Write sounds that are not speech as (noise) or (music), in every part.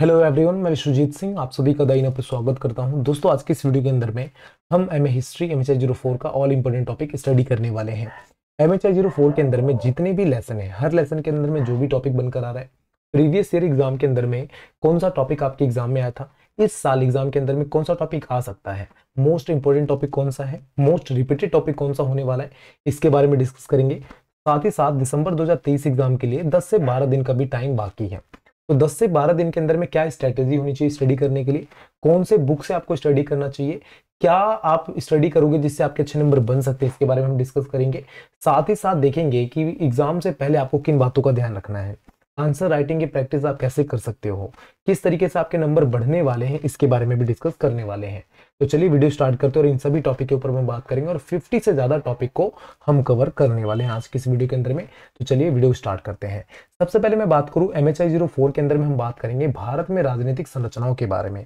hello everyone मैं विश्वजीत सिंह आप सभी का दाइनों पर स्वागत करता हूं दोस्तों आज के इस वीडियो के अंदर में हम M A history M H I zero four का ऑल इम्पोर्टेंट टॉपिक स्टडी करने वाले हैं M H I zero four के अंदर में जितने भी लेसन है हर लेसन के अंदर में जो भी टॉपिक बनकर आ रहा है प्रीवियस ईयर एग्जाम के अंदर में कौन सा टॉपिक आपके एग्जाम में आया था इस साल एग्जाम के अंदर में कौन सा टॉपिक आ सकता है मोस्ट इंपॉर्टेंट टॉपिक कौन सा है मोस्ट रिपीटेड टॉपिक कौन सा होने वाला है इसके बारे में डिस्कस करेंगे साथ ही साथ दिसंबर 2023 एग्जाम के लिए 10 से 12 दिन का भी टाइम बाकी है तो 10 से 12 दिन के अंदर में क्या स्ट्रैटेजी होनी चाहिए स्टडी करने के लिए कौन से बुक से आपको स्टडी करना चाहिए क्या आप स्टडी करोगे जिससे आपके अच्छे नंबर बन सकते हैं इसके बारे में हम डिस्कस करेंगे साथ ही साथ देखेंगे कि एग्जाम से पहले आपको किन बातों का ध्यान रखना है आंसर राइटिंग की प्रैक्टिस आप कैसे कर सकते हो किस तरीके से आपके नंबर बढ़ने वाले हैं इसके बारे में भी डिस्कस करने वाले हैं तो चलिए वीडियो स्टार्ट करते हैं और इन सभी टॉपिक के ऊपर हम बात करेंगे और 50 से ज़्यादा टॉपिक को हम कवर करने वाले हैं आज की इस वीडियो के अंदर में तो चलिए वीडियो स्टार्ट करते हैं सबसे पहले मैं बात करूँ एम फोर के अंदर में हम बात करेंगे भारत में राजनीतिक संरचनाओं के बारे में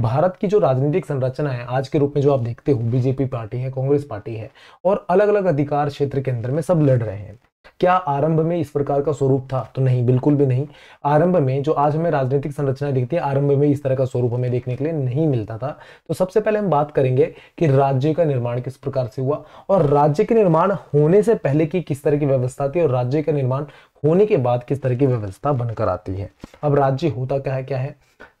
भारत की जो राजनीतिक संरचना है आज के रूप में जो आप देखते हो बीजेपी पार्टी है कांग्रेस पार्टी है और अलग अलग अधिकार क्षेत्र के अंदर में सब लड़ रहे हैं क्या आरंभ में इस प्रकार का स्वरूप था तो नहीं बिल्कुल भी नहीं आरंभ में जो आज हमें राजनीतिक संरचना दिखती है आरंभ में इस तरह का स्वरूप हमें देखने के लिए नहीं मिलता था तो सबसे पहले हम बात करेंगे कि राज्य का निर्माण किस प्रकार से हुआ और राज्य के निर्माण होने से पहले की किस तरह की व्यवस्था थी और राज्य का निर्माण होने के बाद किस तरह की व्यवस्था बनकर आती है अब राज्य होता क्या है क्या है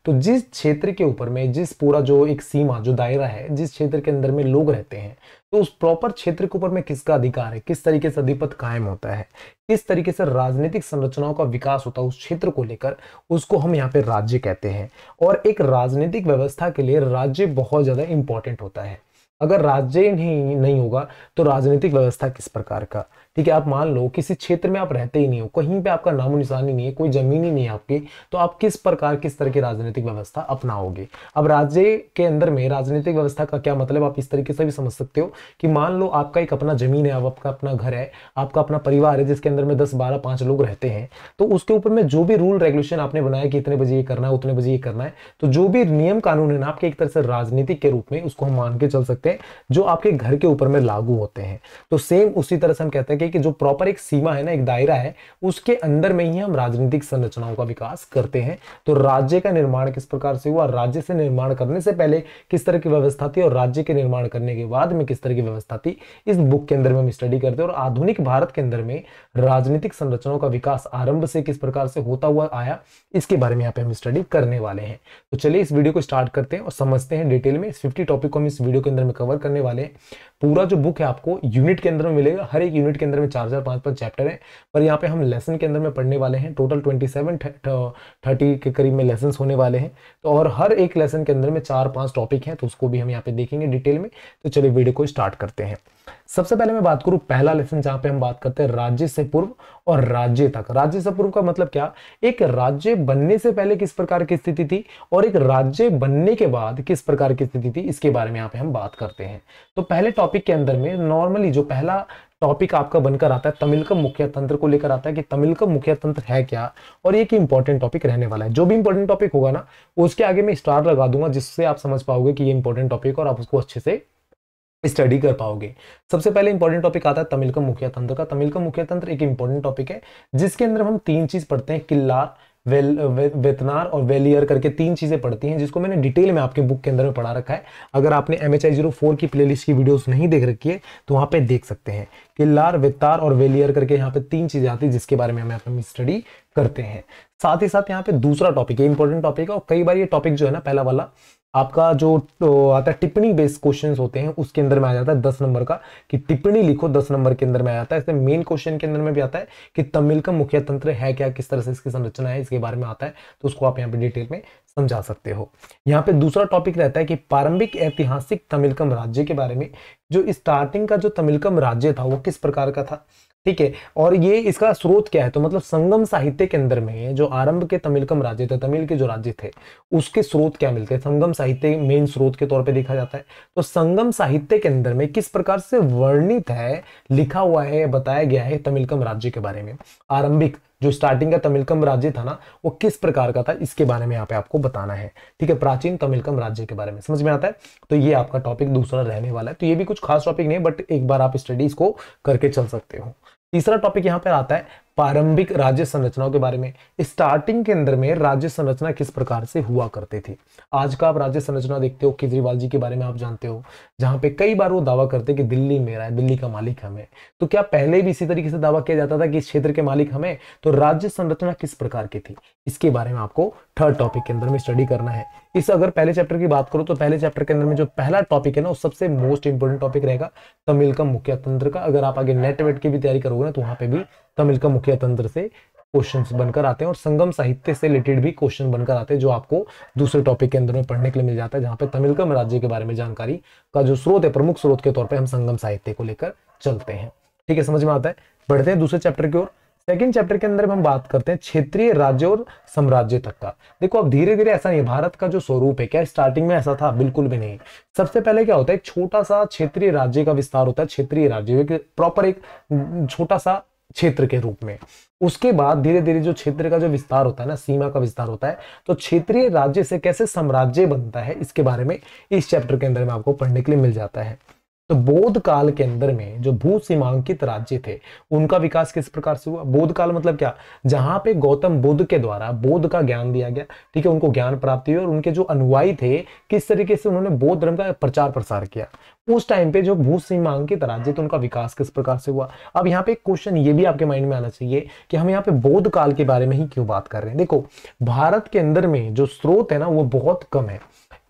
तो जिस क्षेत्र के ऊपर में जिस पूरा जो एक सीमा जो दायरा है जिस क्षेत्र के अंदर में लोग रहते हैं तो उस प्रॉपर क्षेत्र के ऊपर में किसका अधिकार है किस तरीके से अधिपत कायम होता है किस तरीके से राजनीतिक संरचनाओं का विकास होता है उस क्षेत्र को लेकर उसको हम यहाँ पे राज्य कहते हैं और एक राजनीतिक व्यवस्था के लिए राज्य बहुत ज़्यादा इंपॉर्टेंट होता है अगर राज्य नहीं नहीं होगा तो राजनीतिक व्यवस्था किस प्रकार का ठीक है आप मान लो किसी क्षेत्र में आप रहते ही नहीं हो कहीं पे आपका नामो निशान ही नहीं है कोई जमीन ही नहीं है आपकी तो आप किस प्रकार किस तरह की राजनीतिक व्यवस्था अपनाओगे अब राज्य के अंदर में राजनीतिक व्यवस्था का क्या मतलब आप इस तरीके से भी समझ सकते हो कि मान लो आपका एक अपना जमीन है आपका अपना घर है आपका अपना परिवार है जिसके अंदर में दस बारह पांच लोग रहते हैं तो उसके ऊपर में जो भी रूल रेगुलेशन आपने बनाया कि इतने बजे ये करना है उतने बजे ये करना है तो जो भी नियम कानून है ना आपके एक तरह से राजनीतिक के रूप में उसको हम मान के चल सकते हैं जो आपके घर के ऊपर में लागू होते हैं तो सेम उसी तरह से हम कहते हैं तरीके की जो प्रॉपर एक सीमा है ना एक दायरा है उसके अंदर में ही हम राजनीतिक संरचनाओं का विकास करते हैं तो राज्य का निर्माण किस प्रकार से हुआ राज्य से निर्माण करने से पहले किस तरह की व्यवस्था थी और राज्य के निर्माण करने के बाद में किस तरह की व्यवस्था थी इस बुक के अंदर में हम स्टडी करते हैं और आधुनिक भारत के अंदर में राजनीतिक संरचनाओं का विकास आरंभ से किस प्रकार से होता हुआ आया इसके बारे में यहाँ पे हम स्टडी करने वाले हैं तो चलिए इस वीडियो को स्टार्ट करते हैं और समझते हैं डिटेल में फिफ्टी टॉपिक को हम इस वीडियो के अंदर में कवर करने वाले हैं पूरा जो बुक है आपको यूनिट के अंदर में मिलेगा हर एक यूनिट के अंदर में चार चार पांच पांच चैप्टर हैं पर यहाँ पे हम लेसन के अंदर में पढ़ने वाले हैं टोटल ट्वेंटी सेवन थर्टी के करीब में लेसन होने वाले हैं तो और हर एक लेसन के अंदर में चार पांच टॉपिक हैं तो उसको भी हम यहाँ पे देखेंगे डिटेल में तो चलिए वीडियो को स्टार्ट करते हैं सबसे पहले मैं बात करूं पहला लेसन जहां पे हम बात करते हैं राज्य से पूर्व और राज्य तक राज्य से पूर्व का मतलब क्या एक राज्य बनने से पहले किस प्रकार की स्थिति थी और एक राज्य बनने के बाद किस प्रकार की स्थिति थी इसके बारे में यहाँ पे हम बात करते हैं तो पहले टॉपिक के अंदर में नॉर्मली जो पहला टॉपिक आपका बनकर आता है तमिल का मुख्य तंत्र को लेकर आता है कि तमिल का मुख्य तंत्र है क्या और ये इंपॉर्टेंट टॉपिक रहने वाला है जो भी इंपॉर्टेंट टॉपिक होगा ना उसके आगे मैं स्टार लगा दूंगा जिससे आप समझ पाओगे कि ये इंपॉर्टेंट टॉपिक और आप उसको अच्छे से स्टडी कर पाओगे सबसे पहले इंपॉर्टेंट टॉपिक आता है तमिल का मुख्य तंत्र का तमिल का मुख्य तंत्र एक इंपॉर्टेंट टॉपिक है जिसके अंदर हम तीन चीज पढ़ते हैं किल्लार वेल वे, वेतनार और वेलियर करके तीन चीज़ें पढ़ती हैं जिसको मैंने डिटेल में आपके बुक के अंदर में पढ़ा रखा है अगर आपने M H I zero four की प्लेलिस्ट की वीडियोस नहीं देख रखी है तो वहाँ पे देख सकते हैं किल्लार वेतार और वेलियर करके यहाँ पे तीन चीज़ें आती है जिसके बारे में हमें अपनी स्टडी करते हैं साथ ही साथ यहाँ पे दूसरा टॉपिक है इंपॉर्टेंट टॉपिक है और कई बार ये टॉपिक जो है ना पहला वाला आपका जो तो आता है टिप्पणी बेस्ड क्वेश्चन होते हैं उसके अंदर में आ जाता है दस नंबर का कि टिप्पणी लिखो दस नंबर के अंदर में आ जाता है इसमें मेन क्वेश्चन के अंदर में भी आता है कि तमिल का मुख्य तंत्र है क्या किस तरह से इसकी संरचना है इसके बारे में आता है तो उसको आप यहाँ पे डिटेल में समझा सकते हो यहाँ पे दूसरा टॉपिक रहता है कि प्रारंभिक ऐतिहासिक तमिलकम राज्य के बारे में जो स्टार्टिंग का जो तमिलकम राज्य था वो किस प्रकार का था ठीक है और ये इसका स्रोत क्या है तो मतलब संगम साहित्य के अंदर में जो आरंभ के तमिलकम राज्य थे तमिल के जो राज्य थे उसके स्रोत क्या मिलते हैं संगम साहित्य मेन स्रोत के तौर पे देखा जाता है तो संगम साहित्य के अंदर में किस प्रकार से वर्णित है लिखा हुआ है बताया गया है तमिलकम राज्य के बारे में आरंभिक जो स्टार्टिंग का तमिलकम राज्य था ना वो किस प्रकार का था इसके बारे में यहाँ पे आपको बताना है ठीक है प्राचीन तमिलकम राज्य के बारे में समझ में आता है तो ये आपका टॉपिक दूसरा रहने वाला है तो ये भी कुछ खास टॉपिक नहीं बट एक बार आप स्टडीज को करके चल सकते हो तीसरा टॉपिक यहां पर आता है प्रारंभिक राज्य संरचनाओं के बारे में स्टार्टिंग के अंदर में राज्य संरचना किस प्रकार से हुआ करते थे आज का आप राज्य संरचना देखते हो केजरीवाल जी के बारे में आप जानते हो जहां पे कई बार वो दावा करते कि दिल्ली मेरा है दिल्ली का मालिक हमें तो क्या पहले भी इसी तरीके से दावा किया जाता था कि इस क्षेत्र के मालिक हमें तो राज्य संरचना किस प्रकार की थी इसके बारे में आपको थर्ड टॉपिक के अंदर में स्टडी करना है इस अगर पहले चैप्टर की बात करो तो पहले चैप्टर के अंदर में जो पहला टॉपिक है ना वो सबसे मोस्ट इंपोर्टेंट टॉपिक रहेगा तमिल का मुख्य तंत्र का अगर आप आगे नेटवेट की भी तैयारी करोगे ना तो वहाँ पे भी तमिल तो का मुख्य तंत्र से क्वेश्चंस बनकर आते हैं और संगम साहित्य से रिलेटेड भी क्वेश्चन बनकर आते हैं जो आपको दूसरे टॉपिक के अंदर में पढ़ने के लिए मिल जाता है जहां पे तमिलकम राज्य के बारे में जानकारी का जो स्रोत है प्रमुख स्रोत के तौर पर हम संगम साहित्य को लेकर चलते हैं ठीक है समझ में आता है बढ़ते हैं दूसरे चैप्टर की ओर सेकेंड चैप्टर के अंदर हम बात करते हैं क्षेत्रीय राज्य और साम्राज्य तक का देखो अब धीरे धीरे ऐसा नहीं भारत का जो स्वरूप है क्या स्टार्टिंग में ऐसा था बिल्कुल भी नहीं सबसे पहले क्या होता है एक छोटा सा क्षेत्रीय राज्य का विस्तार होता है क्षेत्रीय राज्य प्रॉपर एक छोटा सा क्षेत्र के रूप में उसके बाद धीरे धीरे जो क्षेत्र का जो विस्तार होता है ना सीमा का विस्तार होता है तो क्षेत्रीय राज्य से कैसे साम्राज्य बनता है इसके बारे में इस चैप्टर के अंदर में आपको पढ़ने के लिए मिल जाता है तो बोध काल के अंदर में जो भू सीमांकित राज्य थे उनका विकास किस प्रकार से हुआ बोध काल मतलब क्या जहां पे गौतम बुद्ध के द्वारा बोध का ज्ञान दिया गया ठीक है उनको ज्ञान प्राप्ति हुई और उनके जो अनुयायी थे किस तरीके से उन्होंने बौद्ध धर्म का प्रचार प्रसार किया उस टाइम पे जो भू सीमांकित राज्य थे उनका विकास किस प्रकार से हुआ अब यहाँ पे क्वेश्चन ये भी आपके माइंड में आना चाहिए कि हम यहाँ पे बोध काल के बारे में ही क्यों बात कर रहे हैं देखो भारत के अंदर में जो स्रोत है ना वो बहुत कम है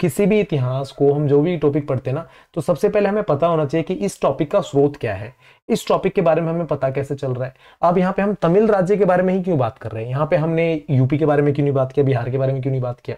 किसी भी इतिहास को हम जो भी टॉपिक पढ़ते हैं ना तो सबसे पहले हमें पता होना चाहिए कि इस टॉपिक का स्रोत क्या है इस टॉपिक के बारे में हमें पता कैसे चल रहा है अब यहाँ पे हम तमिल राज्य के बारे में ही क्यों बात कर रहे हैं यहाँ पे हमने यूपी के बारे में क्यों नहीं बात किया बिहार के बारे में क्यों नहीं बात किया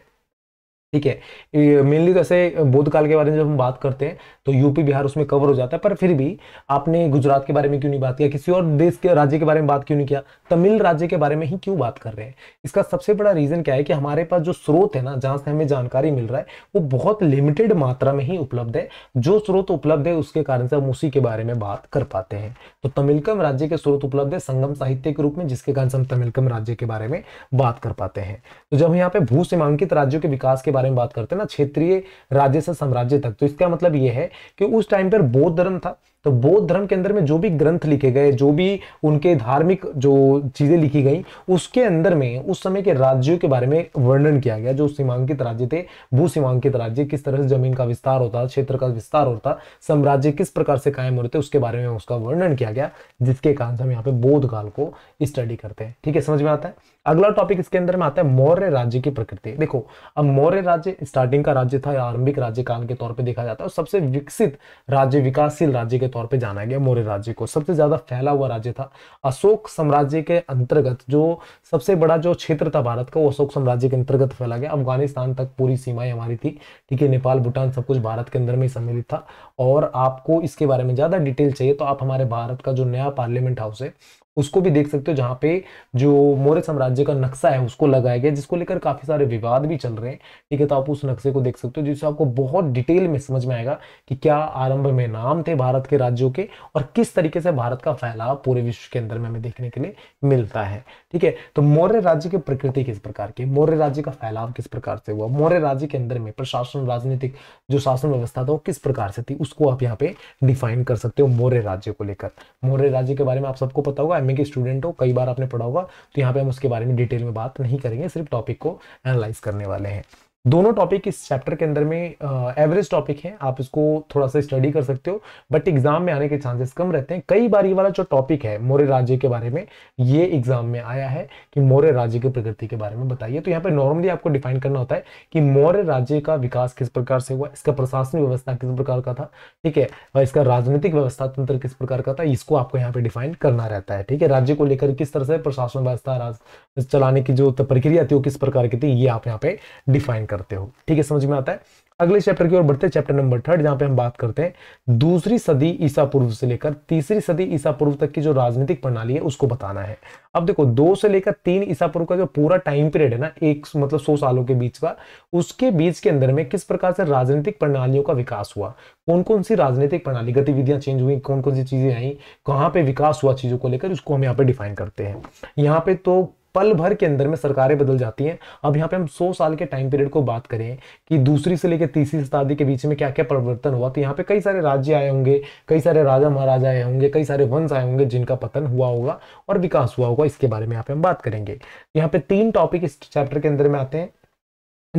ठीक है मेनली जैसे बौद्ध काल के बारे में जब हम बात करते हैं तो यूपी बिहार उसमें कवर हो जाता है पर फिर भी आपने गुजरात के बारे में क्यों नहीं बात किया किसी और देश के राज्य के बारे में बात क्यों नहीं किया तमिल राज्य के बारे में ही क्यों बात कर रहे हैं इसका सबसे बड़ा रीज़न क्या है कि हमारे पास जो स्रोत है ना जहाँ से हमें जानकारी मिल रहा है वो बहुत लिमिटेड मात्रा में ही उपलब्ध है जो स्रोत उपलब्ध है उसके कारण से हम उसी के बारे में बात कर पाते हैं तो तमिलकम राज्य के स्रोत उपलब्ध है संगम साहित्य के रूप में जिसके कारण से हम तमिलकम राज्य के बारे में बात कर पाते हैं तो जब यहाँ पे भू सीमांकित राज्यों के विकास के बारे में बात करते हैं ना क्षेत्रीय राज्य से साम्राज्य तक तो इसका मतलब यह है कि उस टाइम पर बौद्ध धर्म था तो बौद्ध धर्म के अंदर में जो भी ग्रंथ लिखे गए जो भी उनके धार्मिक जो चीज़ें लिखी गई उसके अंदर में उस समय के राज्यों के बारे में वर्णन किया गया जो सीमांकित राज्य थे भू सीमांकित राज्य किस तरह से जमीन का विस्तार होता क्षेत्र का विस्तार होता साम्राज्य किस प्रकार से कायम होते उसके बारे में उसका वर्णन किया गया जिसके कारण हम यहाँ पे बौद्ध काल को स्टडी करते हैं ठीक है समझ में आता है अगला टॉपिक इसके अंदर में आता है मौर्य राज्य की प्रकृति देखो अब मौर्य राज्य स्टार्टिंग का राज्य था आरंभिक राज्य काल के तौर पर देखा जाता है सबसे विकसित राज्य विकासशील राज्य के तौर पे जाना गया मौर्य राज्य को सबसे ज्यादा फैला हुआ राज्य था अशोक साम्राज्य के अंतर्गत जो सबसे बड़ा जो क्षेत्र था भारत का वो अशोक साम्राज्य के अंतर्गत फैला गया अफगानिस्तान तक पूरी सीमाएं हमारी थी ठीक है नेपाल भूटान सब कुछ भारत के अंदर में सम्मिलित था और आपको इसके बारे में ज़्यादा डिटेल चाहिए तो आप हमारे भारत का जो नया पार्लियामेंट हाउस है उसको भी देख सकते हो जहाँ पे जो मौर्य साम्राज्य का नक्शा है उसको लगाया गया जिसको लेकर काफ़ी सारे विवाद भी चल रहे हैं ठीक है तो आप उस नक्शे को देख सकते हो जिससे आपको बहुत डिटेल में समझ में आएगा कि क्या आरंभ में नाम थे भारत के राज्यों के और किस तरीके से भारत का फैलाव पूरे विश्व के अंदर में हमें देखने के लिए मिलता है ठीक है तो मौर्य राज्य की प्रकृति किस प्रकार की मौर्य राज्य का फैलाव किस प्रकार से हुआ मौर्य राज्य के अंदर में प्रशासन राजनीतिक जो शासन व्यवस्था था वो किस प्रकार से थी उसको आप यहाँ पे डिफाइन कर सकते हो मौर्य राज्य को लेकर मौर्य राज्य के बारे में आप सबको पता होगा आर्मी के स्टूडेंट हो कई बार आपने पढ़ा होगा तो यहाँ पर हम उसके बारे में डिटेल में बात नहीं करेंगे सिर्फ टॉपिक को एनालाइज करने वाले हैं दोनों टॉपिक इस चैप्टर के अंदर में एवरेज टॉपिक है आप इसको थोड़ा सा स्टडी कर सकते हो बट एग्जाम में आने के चांसेस कम रहते हैं कई बार ये वाला जो टॉपिक है मौर्य राज्य के बारे में ये एग्जाम में आया है कि मौर्य राज्य की प्रगति के बारे में बताइए तो यहाँ पर नॉर्मली आपको डिफाइन करना होता है कि मौर्य राज्य का विकास किस प्रकार से हुआ इसका प्रशासनिक व्यवस्था किस प्रकार का था ठीक है और इसका राजनीतिक व्यवस्था तंत्र किस प्रकार का था इसको आपको यहाँ पे डिफाइन करना रहता है ठीक है राज्य को लेकर किस तरह से प्रशासन व्यवस्था चलाने की जो प्रक्रिया थी वो किस प्रकार की थी ये आप यहाँ पे डिफाइन कर करते हो ठीक है समझ में आता है अगले चैप्टर की ओर बढ़ते चैप्टर नंबर थर्ड जहां पे हम बात करते हैं दूसरी सदी ईसा पूर्व से लेकर तीसरी सदी ईसा पूर्व तक की जो राजनीतिक प्रणाली है उसको बताना है अब देखो दो से लेकर तीन ईसा पूर्व का जो पूरा टाइम पीरियड है ना एक मतलब सौ सालों के बीच का उसके बीच के अंदर में किस प्रकार से राजनीतिक प्रणालियों का विकास हुआ कौन कौन सी राजनीतिक प्रणाली गतिविधियां चेंज हुई कौन कौन सी चीजें आई कहाँ पे विकास हुआ चीजों को लेकर उसको हम यहाँ पे डिफाइन करते हैं यहाँ पे तो पल भर के अंदर में सरकारें बदल जाती हैं अब यहाँ पे हम 100 साल के टाइम पीरियड को बात करें कि दूसरी से लेकर तीसरी शताब्दी के बीच में क्या क्या परिवर्तन हुआ तो यहाँ पे कई सारे राज्य आए होंगे कई सारे राजा महाराजा आए होंगे कई सारे वंश आए होंगे जिनका पतन हुआ होगा और विकास हुआ होगा इसके बारे में यहाँ पे हम बात करेंगे यहाँ पे तीन टॉपिक इस चैप्टर के अंदर में आते हैं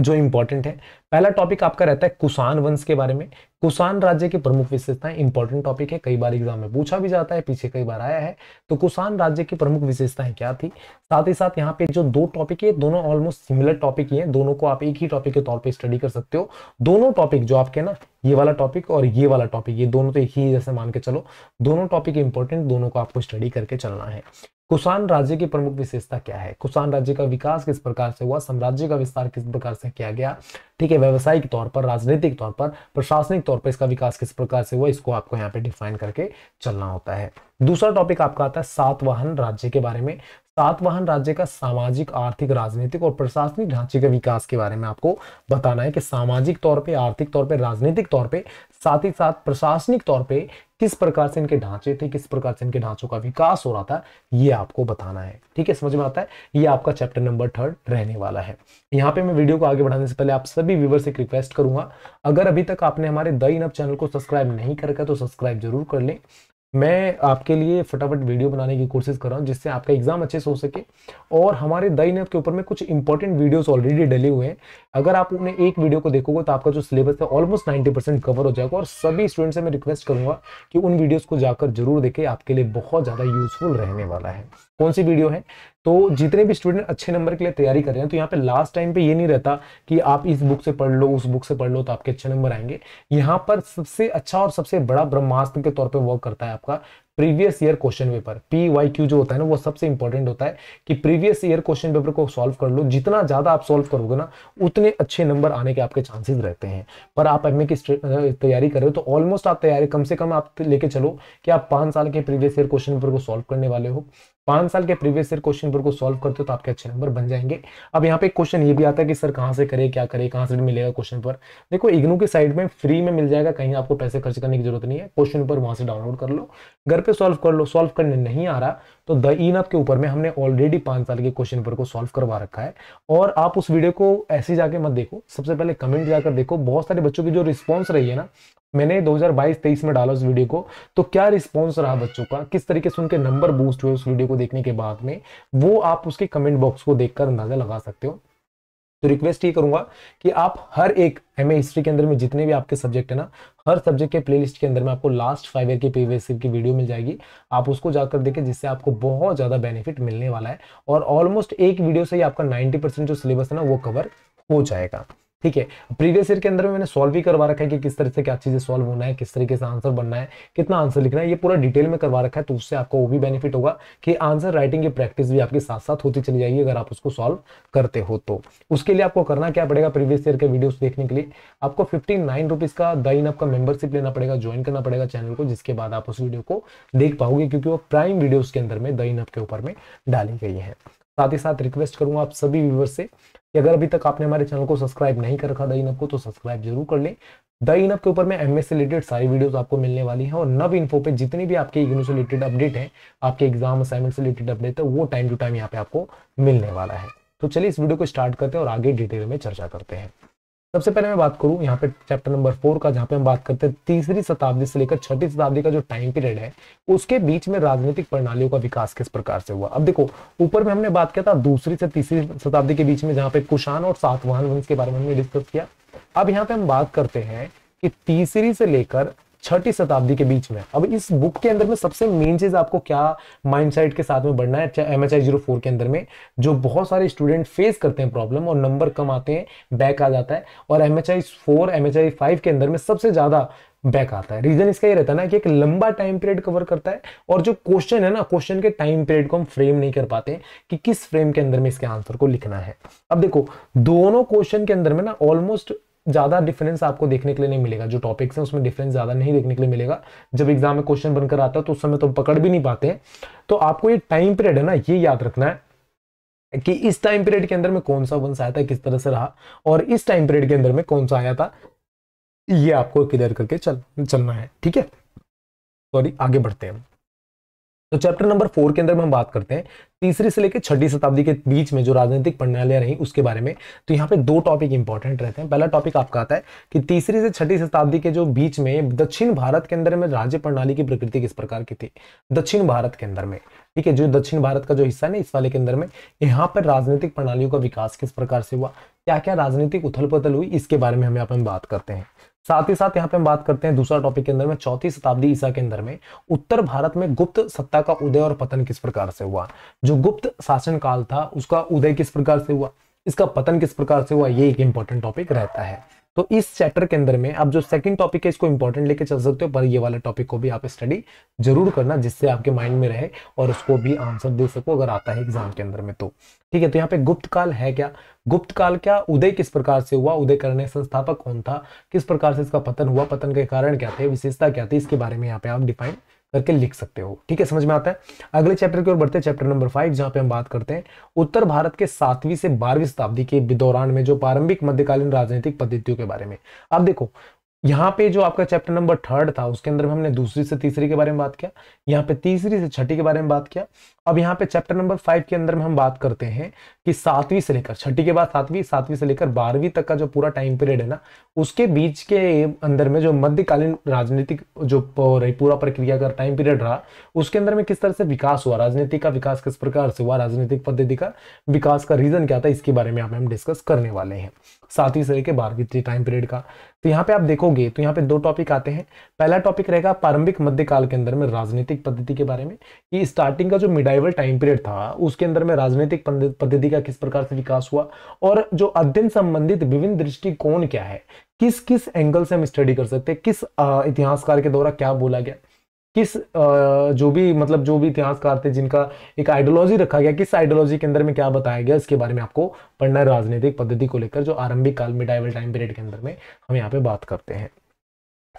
जो इंपॉर्टेंट है पहला टॉपिक आपका रहता है कुसान वंश के बारे में कुसान राज्य की प्रमुख विशेषताएं इंपॉर्टेंट टॉपिक है कई बार एग्जाम में पूछा भी जाता है पीछे कई बार आया है तो कुसान राज्य की प्रमुख विशेषताएं क्या थी साथ ही साथ यहाँ पे जो दो टॉपिक है दोनों ऑलमोस्ट सिमिलर टॉपिक ही है दोनों को आप एक ही टॉपिक के तौर पर स्टडी कर सकते हो दोनों टॉपिक जो आपके ना ये वाला टॉपिक और ये वाला टॉपिक ये दोनों तो एक ही जैसे मान के चलो दोनों टॉपिक इंपॉर्टेंट दोनों को आपको स्टडी करके चलना है कुषाण राज्य की प्रमुख विशेषता क्या है कुषाण राज्य का विकास किस प्रकार से हुआ साम्राज्य का विस्तार किस प्रकार से किया गया ठीक है व्यवसायिक तौर पर राजनीतिक तौर पर प्रशासनिक तौर पर इसका विकास किस प्रकार से हुआ इसको आपको यहाँ पे डिफाइन करके चलना होता है दूसरा टॉपिक आपका आता है सातवाहन राज्य के बारे में सातवाहन राज्य का सामाजिक आर्थिक राजनीतिक और प्रशासनिक ढांचे के विकास के बारे में आपको बताना है कि सामाजिक तौर पे आर्थिक तौर पे राजनीतिक तौर पे साथ ही साथ प्रशासनिक तौर पे किस प्रकार से इनके ढांचे थे किस प्रकार से इनके ढांचों का विकास हो रहा था ये आपको बताना है ठीक है समझ में आता है ये आपका चैप्टर नंबर थर्ड रहने वाला है यहाँ पे मैं वीडियो को आगे बढ़ाने से पहले आप सभी व्यूवर से एक रिक्वेस्ट करूंगा अगर अभी तक आपने हमारे दई नब चैनल को सब्सक्राइब नहीं कर तो सब्सक्राइब जरूर कर लें मैं आपके लिए फटाफट वीडियो बनाने की कोशिश कर रहा हूँ जिससे आपका एग्जाम अच्छे से हो सके और हमारे दई के ऊपर में कुछ इंपॉर्टेंट वीडियोस ऑलरेडी डले हुए हैं अगर आप उन्हें एक वीडियो को देखोगे तो आपका जो सिलेबस है ऑलमोस्ट 90 परसेंट कवर हो जाएगा और सभी स्टूडेंट से मैं रिक्वेस्ट करूंगा कि उन वीडियोज को जाकर जरूर देखें आपके लिए बहुत ज़्यादा यूजफुल रहने वाला है कौन सी वीडियो है तो जितने भी स्टूडेंट अच्छे नंबर के लिए तैयारी कर रहे हैं तो यहाँ पे लास्ट टाइम पे ये नहीं रहता कि आप इस बुक से पढ़ लो उस बुक से पढ़ लो तो आपके अच्छे नंबर आएंगे यहाँ पर सबसे अच्छा और सबसे बड़ा ब्रह्मास्त्र के तौर पर वर्क करता है आपका previous year question paper P Y Q जो होता है ना वो सबसे इंपॉर्टेंट होता है कि प्रीवियस ईयर क्वेश्चन पेपर को सॉल्व कर लो जितना ज्यादा आप सॉल्व करोगे ना उतने अच्छे नंबर आने के आपके चांसेस रहते हैं पर आप एम की तैयारी कर रहे हो तो ऑलमोस्ट आप तैयारी कम से कम आप लेके चलो कि आप पांच साल के प्रीवियस ईयर क्वेश्चन पेपर को सॉल्व करने वाले हो पांच साल के प्रीवियस ईयर क्वेश्चन पेपर को सॉल्व करते हो तो आपके अच्छे नंबर बन जाएंगे अब यहाँ पे क्वेश्चन ये भी आता है कि सर कहाँ से करे क्या करे कहाँ से मिलेगा क्वेश्चन पर देखो इग्नू के साइड में फ्री में मिल जाएगा कहीं आपको पैसे खर्च करने की जरूरत नहीं है क्वेश्चन पर वहां से डाउनलोड कर लो घर पे सॉल्व कर लो सॉल्व करने नहीं आ रहा तो द इनअप के ऊपर में हमने ऑलरेडी पांच साल के क्वेश्चन पेपर को सॉल्व करवा रखा है और आप उस वीडियो को ऐसे जाके मत देखो सबसे पहले कमेंट जाकर देखो बहुत सारे बच्चों की जो रिस्पॉन्स रही है ना मैंने 2022-23 में डाला उस वीडियो को तो क्या रिस्पॉन्स रहा बच्चों का किस तरीके से उनके नंबर बूस्ट हुए उस वीडियो को देखने के बाद में वो आप उसके कमेंट बॉक्स को देखकर अंदाजा लगा सकते हो तो रिक्वेस्ट ये करूंगा कि आप हर एक एम हिस्ट्री के अंदर में जितने भी आपके सब्जेक्ट है ना हर सब्जेक्ट के प्लेलिस्ट के अंदर में आपको लास्ट फाइव ईयर की प्रीवियस की वीडियो मिल जाएगी आप उसको जाकर देखें जिससे आपको बहुत ज़्यादा बेनिफिट मिलने वाला है और ऑलमोस्ट एक वीडियो से ही आपका नाइनटी जो सिलेबस है ना वो कवर हो जाएगा ठीक है प्रीवियस ईयर के अंदर में मैंने सॉल्व भी करवा रखा है कि किस तरह से क्या चीज़ें सॉल्व होना है किस तरीके से आंसर बनना है कितना आंसर लिखना है ये पूरा डिटेल में करवा रखा है तो उससे आपको वो भी बेनिफिट होगा कि आंसर राइटिंग की प्रैक्टिस भी आपके साथ साथ होती चली जाएगी अगर आप उसको सॉल्व करते हो तो उसके लिए आपको करना क्या पड़ेगा प्रीवियस ईयर के वीडियो देखने के लिए आपको फिफ्टी का द इन आपका मेंबरशिप लेना पड़ेगा ज्वाइन करना पड़ेगा चैनल को जिसके बाद आप उस वीडियो को देख पाओगे क्योंकि वो प्राइम वीडियो के अंदर में द इन के ऊपर में डाली गई है साथ ही साथ रिक्वेस्ट करूंगा आप सभी व्यूवर्स से कि अगर अभी तक आपने हमारे चैनल को सब्सक्राइब नहीं कर रखा द इनअप को तो सब्सक्राइब जरूर कर ले द इनअप के ऊपर में एम से रिलेटेड सारी वीडियोस आपको मिलने वाली हैं और नव इन्फो पे जितनी भी आपके इग्नो से रिलेटेड अपडेट है आपके एग्जाम असाइनमेंट से रिलेटेड अपडेट है वो टाइम टू टाइम यहाँ पे आपको मिलने वाला है तो चलिए इस वीडियो को स्टार्ट करते हैं और आगे डिटेल में चर्चा करते हैं सबसे पहले मैं बात करूं यहाँ पे चैप्टर नंबर फोर का जहां पे हम बात करते हैं तीसरी शताब्दी से लेकर छठी शताब्दी का जो टाइम पीरियड है उसके बीच में राजनीतिक प्रणालियों का विकास किस प्रकार से हुआ अब देखो ऊपर में हमने बात किया था दूसरी से तीसरी शताब्दी के बीच में जहाँ पे कुशान और सातवाहन वंश के बारे में हमने डिस्कस किया अब यहाँ पे हम बात करते हैं कि तीसरी से लेकर छठी शताब्दी के बीच में अब इस बुक के अंदर में सबसे मेन चीज आपको क्या माइंडसेट के साथ में बढ़ना है M H I zero four के अंदर में जो बहुत सारे स्टूडेंट फेस करते हैं प्रॉब्लम और नंबर कम आते हैं बैक आ जाता है और M H I four M H I five के अंदर में सबसे ज्यादा बैक आता है रीजन इसका ये रहता है ना कि एक लंबा टाइम पीरियड कवर करता है और जो क्वेश्चन है ना क्वेश्चन के टाइम पीरियड को हम फ्रेम नहीं कर पाते कि किस फ्रेम के अंदर में इसके आंसर को लिखना है अब देखो दोनों क्वेश्चन के अंदर में ना ऑलमोस्ट ज़्यादा डिफरेंस आपको देखने के लिए नहीं मिलेगा जो टॉपिक्स हैं उसमें डिफरेंस ज़्यादा नहीं देखने के लिए मिलेगा जब एग्जाम में क्वेश्चन बनकर आता है तो उस समय तो पकड़ भी नहीं पाते हैं तो आपको ये टाइम पीरियड है ना ये याद रखना है कि इस टाइम पीरियड के अंदर में कौन सा वंश आया था किस तरह से रहा और इस टाइम पीरियड के अंदर में कौन सा आया था ये आपको क्लियर करके चल चलना है ठीक है सॉरी आगे बढ़ते हैं तो चैप्टर नंबर फोर के अंदर में हम बात करते हैं तीसरी से लेकर छठी शताब्दी के बीच में जो राजनीतिक प्रणालियां रही उसके बारे में तो यहाँ पे दो टॉपिक इंपॉर्टेंट रहते हैं पहला टॉपिक आपका आता है कि तीसरी से छठी शताब्दी के जो बीच में दक्षिण भारत के अंदर में राज्य प्रणाली की प्रकृति किस प्रकार की थी दक्षिण भारत के अंदर में ठीक है जो दक्षिण भारत का जो हिस्सा ना इस वाले के अंदर में यहाँ पर राजनीतिक प्रणालियों का विकास किस प्रकार से हुआ क्या क्या राजनीतिक उथल पुथल हुई इसके बारे में हम यहाँ पर बात करते हैं साथ ही साथ यहाँ पे हम बात करते हैं दूसरा टॉपिक के अंदर में चौथी शताब्दी ईसा के अंदर में उत्तर भारत में गुप्त सत्ता का उदय और पतन किस प्रकार से हुआ जो गुप्त शासन काल था उसका उदय किस प्रकार से हुआ इसका पतन किस प्रकार से हुआ ये एक इंपॉर्टेंट टॉपिक रहता है तो इस चैप्टर के अंदर में आप जो सेकंड टॉपिक है इसको इंपॉर्टेंट लेके चल सकते हो पर ये वाला टॉपिक को भी आप स्टडी जरूर करना जिससे आपके माइंड में रहे और उसको भी आंसर दे सको अगर आता है एग्जाम के अंदर में तो ठीक है तो यहाँ पे गुप्त काल है क्या गुप्त काल क्या उदय किस प्रकार से हुआ उदय करने संस्थापक कौन था किस प्रकार से इसका पतन हुआ पतन के कारण क्या थे विशेषता क्या थी इसके बारे में यहाँ पे आप डिफाइन करके लिख सकते हो ठीक है समझ में आता है अगले चैप्टर की ओर बढ़ते हैं चैप्टर नंबर फाइव जहां पे हम बात करते हैं उत्तर भारत के सातवीं से बारहवीं शताब्दी के दौरान में जो प्रारंभिक मध्यकालीन राजनीतिक पद्धतियों के बारे में अब देखो यहाँ पे जो आपका चैप्टर नंबर थर्ड था उसके अंदर हमने दूसरी से तीसरी के बारे में बात किया यहाँ पे तीसरी से छठी के बारे में बात किया अब यहाँ पे चैप्टर नंबर फाइव के अंदर में हम बात करते हैं कि सातवीं से लेकर छठी के बाद सातवीं सातवीं से लेकर बारहवीं तक का जो पूरा टाइम पीरियड है ना उसके बीच के अंदर में जो मध्यकालीन राजनीतिक जो पूरा प्रक्रिया का टाइम पीरियड रहा उसके अंदर में किस तरह से विकास हुआ राजनीति का विकास किस प्रकार से हुआ राजनीतिक पद्धति का विकास का रीजन क्या था इसके बारे में हम डिस्कस करने वाले हैं सातवीं से लेकर बारहवीं टाइम पीरियड का तो यहाँ पे आप देखोगे तो यहाँ पे दो टॉपिक आते हैं पहला टॉपिक रहेगा प्रारंभिक मध्यकाल के अंदर में राजनीतिक पद्धति के बारे में कि स्टार्टिंग का जो मिडाइवल टाइम पीरियड था उसके अंदर में राजनीतिक पद्धति का किस प्रकार से विकास हुआ और जो अध्ययन संबंधित विभिन्न दृष्टिकोण क्या है किस किस एंगल से हम स्टडी कर सकते हैं किस इतिहासकार के द्वारा क्या बोला गया किस जो भी मतलब जो भी इतिहासकार थे जिनका एक आइडियोलॉजी रखा गया किस आइडियोलॉजी के अंदर में क्या बताया गया इसके बारे में आपको पढ़ना राजनीतिक पद्धति को लेकर जो आरंभिक काल में डाइवल टाइम पीरियड के अंदर में हम यहाँ पे बात करते हैं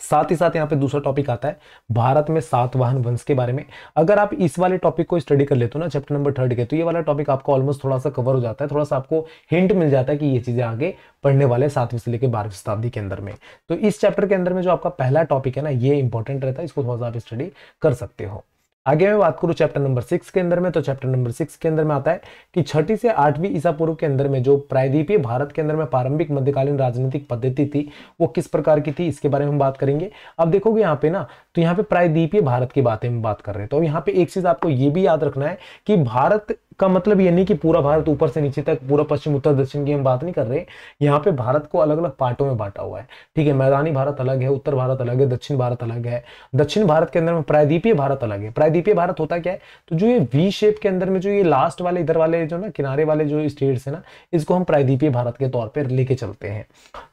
साथ ही साथ यहाँ पे दूसरा टॉपिक आता है भारत में सात वाहन वंश के बारे में अगर आप इस वाले टॉपिक को स्टडी कर लेते हो ना चैप्टर नंबर थर्ड के तो ये वाला टॉपिक आपको ऑलमोस्ट थोड़ा सा कवर हो जाता है थोड़ा सा आपको हिंट मिल जाता है कि ये चीज़ें आगे पढ़ने वाले सातवीं से लेकर बारहवीं शताब्दी के अंदर में तो इस चैप्टर के अंदर में जो आपका पहला टॉपिक है ना ये इंपॉर्टेंट रहता है इसको थोड़ा सा आप स्टडी कर सकते हो आगे मैं बात करूँ चैप्टर नंबर सिक्स के अंदर में तो चैप्टर नंबर सिक्स के अंदर में आता है कि छठी से आठवीं ईसा पूर्व के अंदर में जो प्रायद्वीपीय भारत के अंदर में प्रारंभिक मध्यकालीन राजनीतिक पद्धति थी वो किस प्रकार की थी इसके बारे में हम बात करेंगे अब देखोगे यहाँ पे ना तो यहाँ पे प्रायद्वीपीय भारत की बातें हम बात कर रहे हैं तो यहाँ पे एक चीज आपको ये भी याद रखना है कि भारत का मतलब ये नहीं कि पूरा भारत ऊपर से नीचे तक पूरा पश्चिम उत्तर दक्षिण की हम बात नहीं कर रहे यहाँ पे भारत को अलग अलग पार्टों में बांटा हुआ है ठीक है मैदानी भारत अलग है उत्तर भारत अलग है दक्षिण भारत अलग है दक्षिण भारत के अंदर में प्रायद्वीपीय भारत अलग है प्रायद्वीपीय भारत होता क्या है तो जो ये वी शेप के अंदर में जो ये लास्ट वाले इधर वाले जो ना किनारे वाले जो स्टेट्स है ना इसको हम प्रायद्वीपीय भारत के तौर पर लेके चलते हैं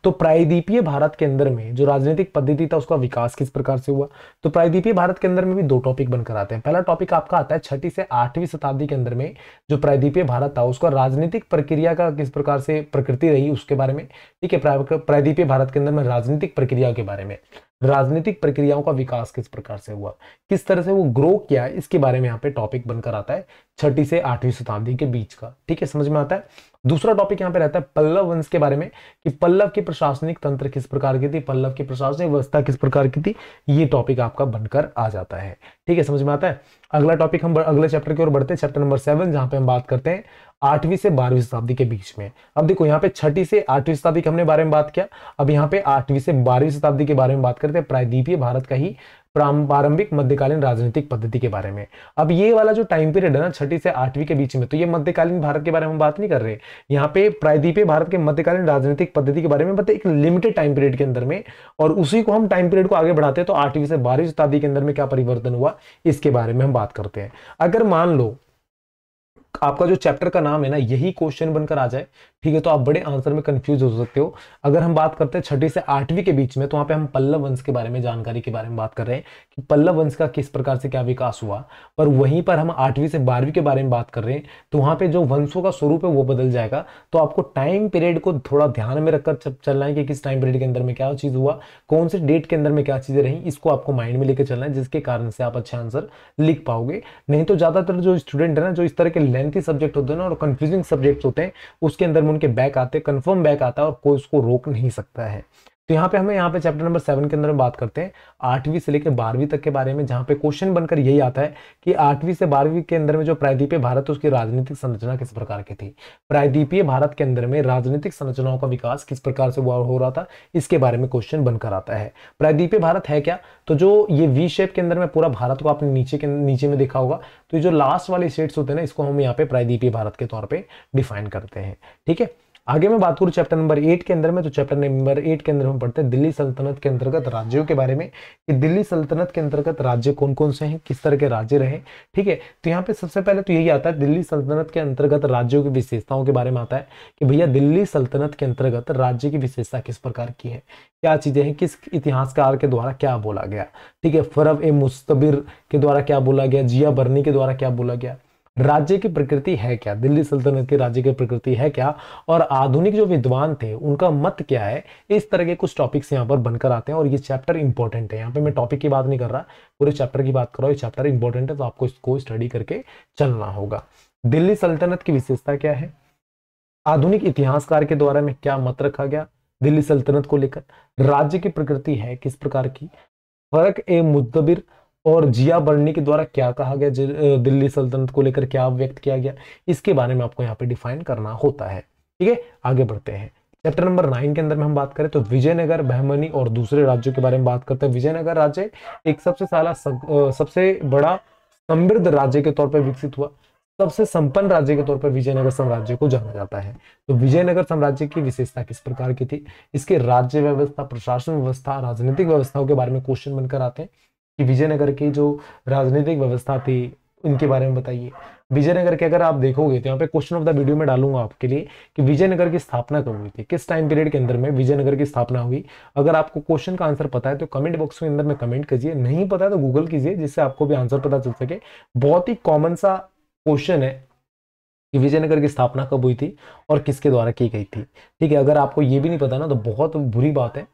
तो प्रायद्वीपीय भारत के अंदर में जो राजनीतिक पद्धति था उसका विकास किस प्रकार से हुआ तो प्रायद्वीपीय भारत के अंदर में भी दो टॉपिक बनकर आते हैं पहला टॉपिक आपका आता है छठी से आठवीं शताब्दी के अंदर में जो प्रायद्वीपीय भारत था उसका राजनीतिक प्रक्रिया का किस प्रकार से प्रकृति रही उसके बारे में ठीक है प्रायद्वीपीय भारत के अंदर में राजनीतिक प्रक्रिया के बारे में राजनीतिक प्रक्रियाओं का विकास किस प्रकार से हुआ किस तरह से वो ग्रो किया इसके बारे में यहाँ पे टॉपिक बनकर आता है छठी से आठवीं शताब्दी के बीच का ठीक है समझ में आता है दूसरा टॉपिक यहाँ पे रहता है पल्लव वंश के बारे में कि पल्लव के प्रशासनिक तंत्र किस प्रकार की थी पल्लव की प्रशासनिक व्यवस्था किस प्रकार की थी ये टॉपिक आपका बनकर आ जाता है ठीक है समझ में आता है अगला टॉपिक हम अगले चैप्टर की ओर बढ़ते हैं चैप्टर नंबर सेवन जहां पे हम बात करते हैं आठवीं से बारहवीं शताब्दी के बीच में अब देखो यहाँ पे छठी से आठवीं शताब्दी के हमने बारे में बात किया अब यहाँ पे आठवीं से बारहवीं शताब्दी के बारे में बात करते हैं प्रायद्वीपीय भारत का ही प्रारंभिक मध्यकालीन राजनीतिक पद्धति के बारे में अब ये वाला जो टाइम पीरियड है ना छठी से आठवीं के बीच में तो ये मध्यकालीन भारत के बारे में बात नहीं कर रहे यहाँ पे प्रायद्वीपीय भारत के मध्यकालीन राजनीतिक पद्धति के बारे में बट एक लिमिटेड टाइम पीरियड के अंदर में और उसी को हम टाइम पीरियड को आगे बढ़ाते हैं तो आठवीं से बारहवीं शताब्दी के अंदर में क्या परिवर्तन हुआ इसके बारे में हम बात करते हैं अगर मान लो आपका जो चैप्टर का नाम है ना यही क्वेश्चन बनकर आ जाए ठीक है तो आप बड़े आंसर में कंफ्यूज हो सकते हो अगर हम बात करते हैं छठी से आठवीं के बीच में तो वहां पे हम पल्लव वंश के बारे में जानकारी के बारे में बात कर रहे हैं कि पल्लव वंश का किस प्रकार से क्या विकास हुआ पर वहीं पर हम आठवीं से बारहवीं के बारे में बात कर रहे हैं तो वहां पर जो वंशों का स्वरूप है वो बदल जाएगा तो आपको टाइम पीरियड को थोड़ा ध्यान में रखकर चलना है कि किस टाइम पीरियड के अंदर में क्या चीज़ हुआ कौन से डेट के अंदर में क्या चीज़ें रही इसको आपको माइंड में लेकर चलना है जिसके कारण से आप अच्छे आंसर लिख पाओगे नहीं तो ज़्यादातर जो स्टूडेंट है ना जो इस तरह के लेंथी सब्जेक्ट होते हैं ना और कंफ्यूजिंग सब्जेक्ट होते हैं उसके अंदर उनके बैक आते कंफर्म बैक आता है और कोई उसको रोक नहीं सकता है तो यहाँ पे हमें यहाँ पे चैप्टर नंबर सेवन के अंदर बात करते हैं आठवीं से लेकर बारहवीं तक के बारे में जहाँ पे क्वेश्चन बनकर यही आता है कि आठवीं से बारहवीं के अंदर में जो प्रायद्वीपीय भारत उसकी राजनीतिक संरचना किस प्रकार की थी प्रायद्वीपीय भारत के अंदर में राजनीतिक संरचनाओं का विकास किस प्रकार से हो रहा था इसके बारे में क्वेश्चन बनकर आता है प्रायद्वीपीय भारत है क्या तो जो ये वी शेप के अंदर में पूरा भारत को आपने नीचे के नीचे में देखा होगा तो जो लास्ट वाले स्टेट्स होते हैं ना इसको हम यहाँ पे प्रायद्वीपीय भारत के तौर पर डिफाइन करते हैं ठीक है आगे मैं बात करूँ चैप्टर नंबर एट के अंदर में तो चैप्टर नंबर एट के अंदर हम पढ़ते हैं दिल्ली सल्तनत के अंतर्गत राज्यों के बारे में कि दिल्ली सल्तनत के अंतर्गत राज्य कौन कौन से हैं किस तरह के राज्य रहे ठीक है तो यहाँ पे सबसे पहले तो यही आता है दिल्ली सल्तनत के अंतर्गत राज्यों की विशेषताओं के बारे में आता है कि भैया दिल्ली सल्तनत के अंतर्गत राज्य की विशेषता किस प्रकार की है क्या चीज़ें हैं किस इतिहासकार के द्वारा क्या बोला गया ठीक है फरब ए मुस्तबिर के द्वारा क्या बोला गया जिया बर्नी के द्वारा क्या बोला गया राज्य की प्रकृति है क्या दिल्ली सल्तनत की राज्य की प्रकृति है क्या और आधुनिक जो विद्वान थे उनका मत क्या है इस तरह के कुछ टॉपिक्स यहाँ पर बनकर आते हैं और ये चैप्टर इंपॉर्टेंट है यहाँ पे मैं टॉपिक की बात नहीं कर रहा पूरे चैप्टर की बात कर रहा हूँ ये चैप्टर इंपॉर्टेंट है तो आपको इसको स्टडी करके चलना होगा दिल्ली सल्तनत की विशेषता क्या है आधुनिक इतिहासकार के द्वारा में क्या मत रखा गया दिल्ली सल्तनत को लेकर राज्य की प्रकृति है किस प्रकार की फर्क ए मुद्दबिर और जिया बर्नी के द्वारा क्या कहा गया दिल्ली सल्तनत को लेकर क्या व्यक्त किया गया इसके बारे में आपको यहाँ पे डिफाइन करना होता है ठीक है आगे बढ़ते हैं चैप्टर नंबर नाइन के अंदर में हम बात करें तो विजयनगर बहमनी और दूसरे राज्यों के बारे में बात करते हैं विजयनगर राज्य एक सबसे साला सबसे बड़ा समृद्ध राज्य के तौर पर विकसित हुआ सबसे संपन्न राज्य के तौर पर विजयनगर साम्राज्य को जाना जाता है तो विजयनगर साम्राज्य की विशेषता किस प्रकार की थी इसके राज्य व्यवस्था प्रशासन व्यवस्था राजनीतिक व्यवस्थाओं के बारे में क्वेश्चन बनकर आते हैं कि विजयनगर की जो राजनीतिक व्यवस्था थी इनके बारे में बताइए विजयनगर के अगर आप देखोगे तो यहाँ पे क्वेश्चन ऑफ द वीडियो में डालूंगा आपके लिए कि विजयनगर की स्थापना कब हुई थी किस टाइम पीरियड के अंदर में विजयनगर की स्थापना हुई अगर आपको क्वेश्चन का आंसर पता है तो कमेंट बॉक्स के अंदर में कमेंट कीजिए नहीं पता है तो गूगल कीजिए जिससे आपको भी आंसर पता चल सके बहुत ही कॉमन सा क्वेश्चन है कि विजयनगर की स्थापना कब हुई थी और किसके द्वारा की गई थी ठीक है अगर आपको ये भी नहीं पता ना तो बहुत बुरी बात है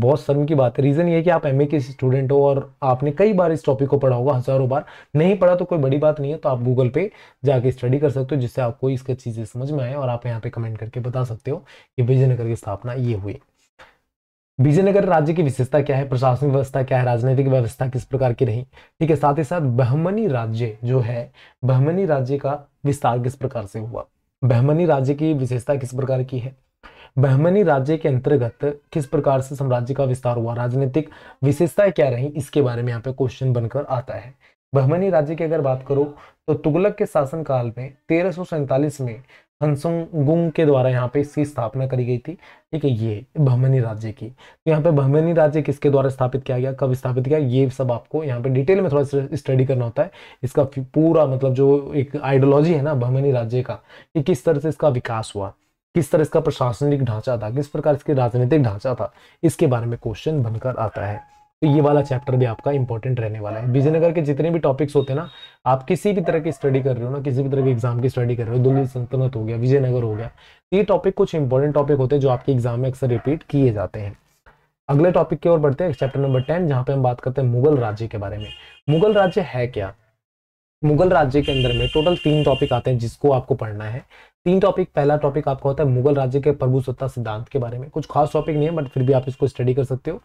बहुत शर्म की बात है रीज़न ये कि आप एम के स्टूडेंट हो और आपने कई बार इस टॉपिक को पढ़ा होगा हज़ारों बार नहीं पढ़ा तो कोई बड़ी बात नहीं है तो आप गूगल पे जाके स्टडी कर सकते हो जिससे आपको इसका चीज़ें समझ में आए और आप यहाँ पे कमेंट करके बता सकते हो कि विजयनगर की स्थापना ये हुई विजयनगर राज्य की विशेषता क्या है प्रशासनिक व्यवस्था क्या है राजनीतिक व्यवस्था किस प्रकार की रही ठीक है साथ ही साथ बहमनी राज्य जो है बहमनी राज्य का विस्तार किस प्रकार से हुआ बहमनी राज्य की विशेषता किस प्रकार की है बहमनी राज्य के अंतर्गत किस प्रकार से साम्राज्य का विस्तार हुआ राजनीतिक विशेषताएं क्या रही इसके बारे में यहाँ पे क्वेश्चन बनकर आता है बहमनी राज्य की अगर बात करो तो तुगलक के शासनकाल में तेरह में हंसंगुंग के द्वारा यहाँ पे इसकी स्थापना करी गई थी ठीक है ये बहमनी राज्य की तो यहाँ पे बहमनी राज्य किसके द्वारा स्थापित किया गया कब स्थापित किया ये सब आपको यहाँ पे डिटेल में थोड़ा स्टडी करना होता है इसका पूरा मतलब जो एक आइडियोलॉजी है ना बहमनी राज्य का कि किस तरह से इसका विकास हुआ किस तरह इसका प्रशासनिक ढांचा था किस प्रकार इसके राजनीतिक ढांचा था इसके बारे में क्वेश्चन बनकर आता है तो ये वाला चैप्टर भी आपका इंपॉर्टेंट रहने वाला है विजयनगर के जितने भी टॉपिक्स होते हैं ना आप किसी भी तरह की स्टडी कर रहे हो ना किसी भी तरह के एग्जाम की स्टडी कर रहे हो दिल्ली सल्तनत हो गया विजयनगर हो गया तो ये टॉपिक कुछ इंपॉर्टेंट टॉपिक होते हैं जो आपके एग्जाम में अक्सर रिपीट किए जाते हैं अगले टॉपिक की ओर बढ़ते हैं चैप्टर नंबर टेन जहाँ पे हम बात करते हैं मुगल राज्य के बारे में मुगल राज्य है क्या मुगल राज्य के अंदर में टोटल तीन टॉपिक आते हैं जिसको आपको पढ़ना है तीन टॉपिक पहला टॉपिक आपका होता है मुगल राज्य के प्रभु सत्ता सिद्धांत के बारे में कुछ खास टॉपिक नहीं है बट फिर भी आप इसको स्टडी कर सकते हो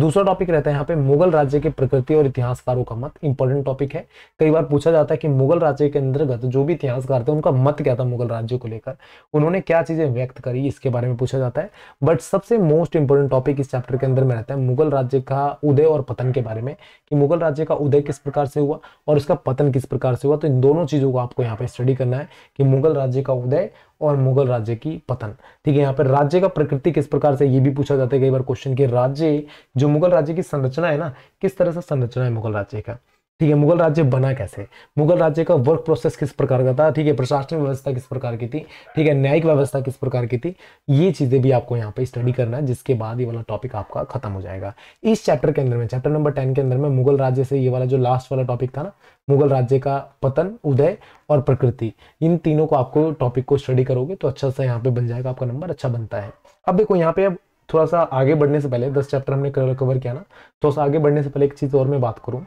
दूसरा टॉपिक रहता है यहाँ पे मुगल राज्य के प्रकृति और इतिहासकारों का मत इंपॉर्टेंट टॉपिक है कई बार पूछा जाता है कि मुगल राज्य के अंतर्गत जो भी इतिहासकार थे उनका मत क्या था मुगल राज्य को लेकर उन्होंने क्या चीजें व्यक्त करी इसके बारे में पूछा जाता है बट सबसे मोस्ट इंपॉर्टेंट टॉपिक इस चैप्टर के अंदर में रहता है मुगल राज्य का उदय और पतन के बारे में कि मुगल राज्य का उदय किस प्रकार से हुआ और उसका पतन किस प्रकार से हुआ तो इन दोनों चीजों को आपको यहाँ पे स्टडी करना है कि मुगल राज्य का उदय और मुगल राज्य की पतन ठीक है यहाँ पर राज्य का प्रकृति किस प्रकार से ये भी पूछा जाता है कई बार क्वेश्चन कि राज्य जो मुगल राज्य की संरचना है ना किस तरह से संरचना है मुगल राज्य का ठीक है मुगल राज्य बना कैसे मुगल राज्य का वर्क प्रोसेस किस प्रकार का था ठीक है प्रशासनिक व्यवस्था किस प्रकार की थी ठीक है न्यायिक व्यवस्था किस प्रकार की थी ये चीज़ें भी आपको यहाँ पे स्टडी करना है जिसके बाद ये वाला टॉपिक आपका खत्म हो जाएगा इस चैप्टर के अंदर में चैप्टर नंबर टेन के अंदर में मुगल राज्य से ये वाला जो लास्ट वाला टॉपिक था ना मुगल राज्य का पतन उदय और प्रकृति इन तीनों को आपको टॉपिक को स्टडी करोगे तो अच्छा सा यहाँ पे बन जाएगा आपका नंबर अच्छा बनता है अब देखो यहाँ पे अब थोड़ा सा आगे बढ़ने से पहले दस चैप्टर हमने कवर किया ना थोड़ा तो सा आगे बढ़ने से पहले एक चीज़ और मैं बात करूँ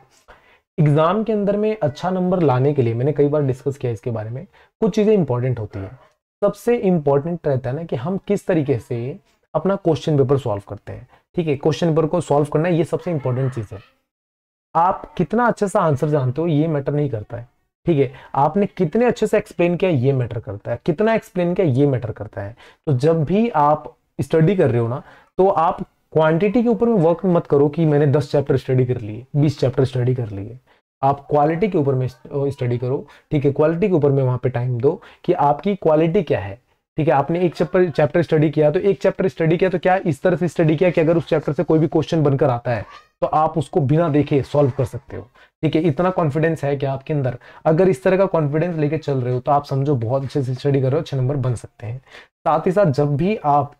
एग्ज़ाम के अंदर में अच्छा नंबर लाने के लिए मैंने कई बार डिस्कस किया इसके बारे में कुछ चीज़ें इंपॉर्टेंट होती है सबसे इंपॉर्टेंट रहता है ना कि हम किस तरीके से अपना क्वेश्चन पेपर सॉल्व करते हैं ठीक है क्वेश्चन पेपर को सॉल्व करना ये सबसे इंपॉर्टेंट चीज़ है आप कितना अच्छे से आंसर जानते हो ये मैटर नहीं करता है ठीक है आपने कितने अच्छे से एक्सप्लेन किया ये मैटर करता है कितना एक्सप्लेन किया ये मैटर करता है तो जब भी आप स्टडी कर रहे हो ना तो आप क्वांटिटी के ऊपर में वर्क मत करो कि मैंने दस चैप्टर स्टडी कर लिए बीस चैप्टर स्टडी कर लिए आप क्वालिटी के ऊपर में स्टडी करो ठीक है क्वालिटी के ऊपर में वहां पे टाइम दो कि आपकी क्वालिटी क्या है ठीक है आपने एक चैप्टर चैप्टर स्टडी किया तो एक चैप्टर स्टडी किया तो क्या इस तरह से स्टडी किया कि अगर उस चैप्टर से कोई भी क्वेश्चन बनकर आता है तो आप उसको बिना देखे सॉल्व कर सकते हो ठीक है इतना कॉन्फिडेंस है कि आपके अंदर अगर इस तरह का कॉन्फिडेंस लेके चल रहे हो तो आप समझो बहुत अच्छे से स्टडी कर रहे हो अच्छे नंबर बन सकते हैं साथ ही साथ जब भी आप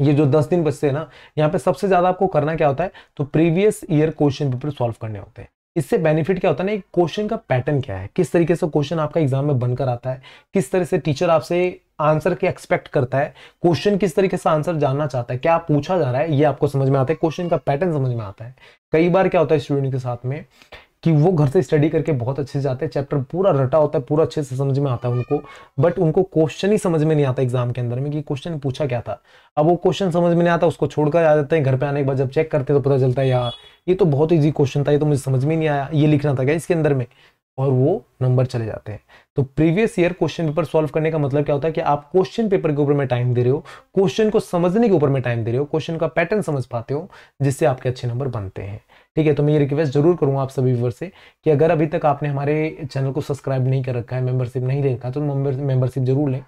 ये जो दस दिन बचते हैं ना यहाँ पे सबसे ज्यादा आपको करना क्या होता है तो previous year question paper solve करने होते हैं इससे बेनिफिट क्या होता है ना क्वेश्चन का पैटर्न क्या है किस तरीके से क्वेश्चन आपका एग्जाम में बनकर आता है किस तरह से टीचर आपसे आंसर के एक्सपेक्ट करता है क्वेश्चन किस तरीके से आंसर जानना चाहता है क्या पूछा जा रहा है ये आपको समझ में आता है क्वेश्चन का पैटर्न समझ में आता है कई बार क्या होता है स्टूडेंट के साथ में कि वो घर से स्टडी करके बहुत अच्छे से जाते हैं चैप्टर पूरा रटा होता है पूरा अच्छे से समझ में आता है उनको बट उनको क्वेश्चन ही समझ में नहीं आता एग्जाम के अंदर में कि क्वेश्चन पूछा क्या था अब वो क्वेश्चन समझ में नहीं आता उसको छोड़कर आ जाते हैं घर पर आने के बाद जब चेक करते हैं तो पता चलता है यार ये तो बहुत ईजी क्वेश्चन था ये तो मुझे समझ में नहीं आया ये लिखना था क्या इसके अंदर में और वो नंबर चले जाते हैं तो previous year question paper solve करने का मतलब क्या होता है कि आप क्वेश्चन पेपर के ऊपर में टाइम दे रहे हो क्वेश्चन को समझने के ऊपर में टाइम दे रहे हो क्वेश्चन का पैटर्न समझ पाते हो जिससे आपके अच्छे नंबर बनते हैं ठीक है तो मैं ये रिक्वेस्ट जरूर करूंगा आप सभी व्यूवर से कि अगर अभी तक आपने हमारे चैनल को सब्सक्राइब नहीं कर रखा है मेंबरशिप नहीं देखा रखा तो मेंबरशिप जरूर लें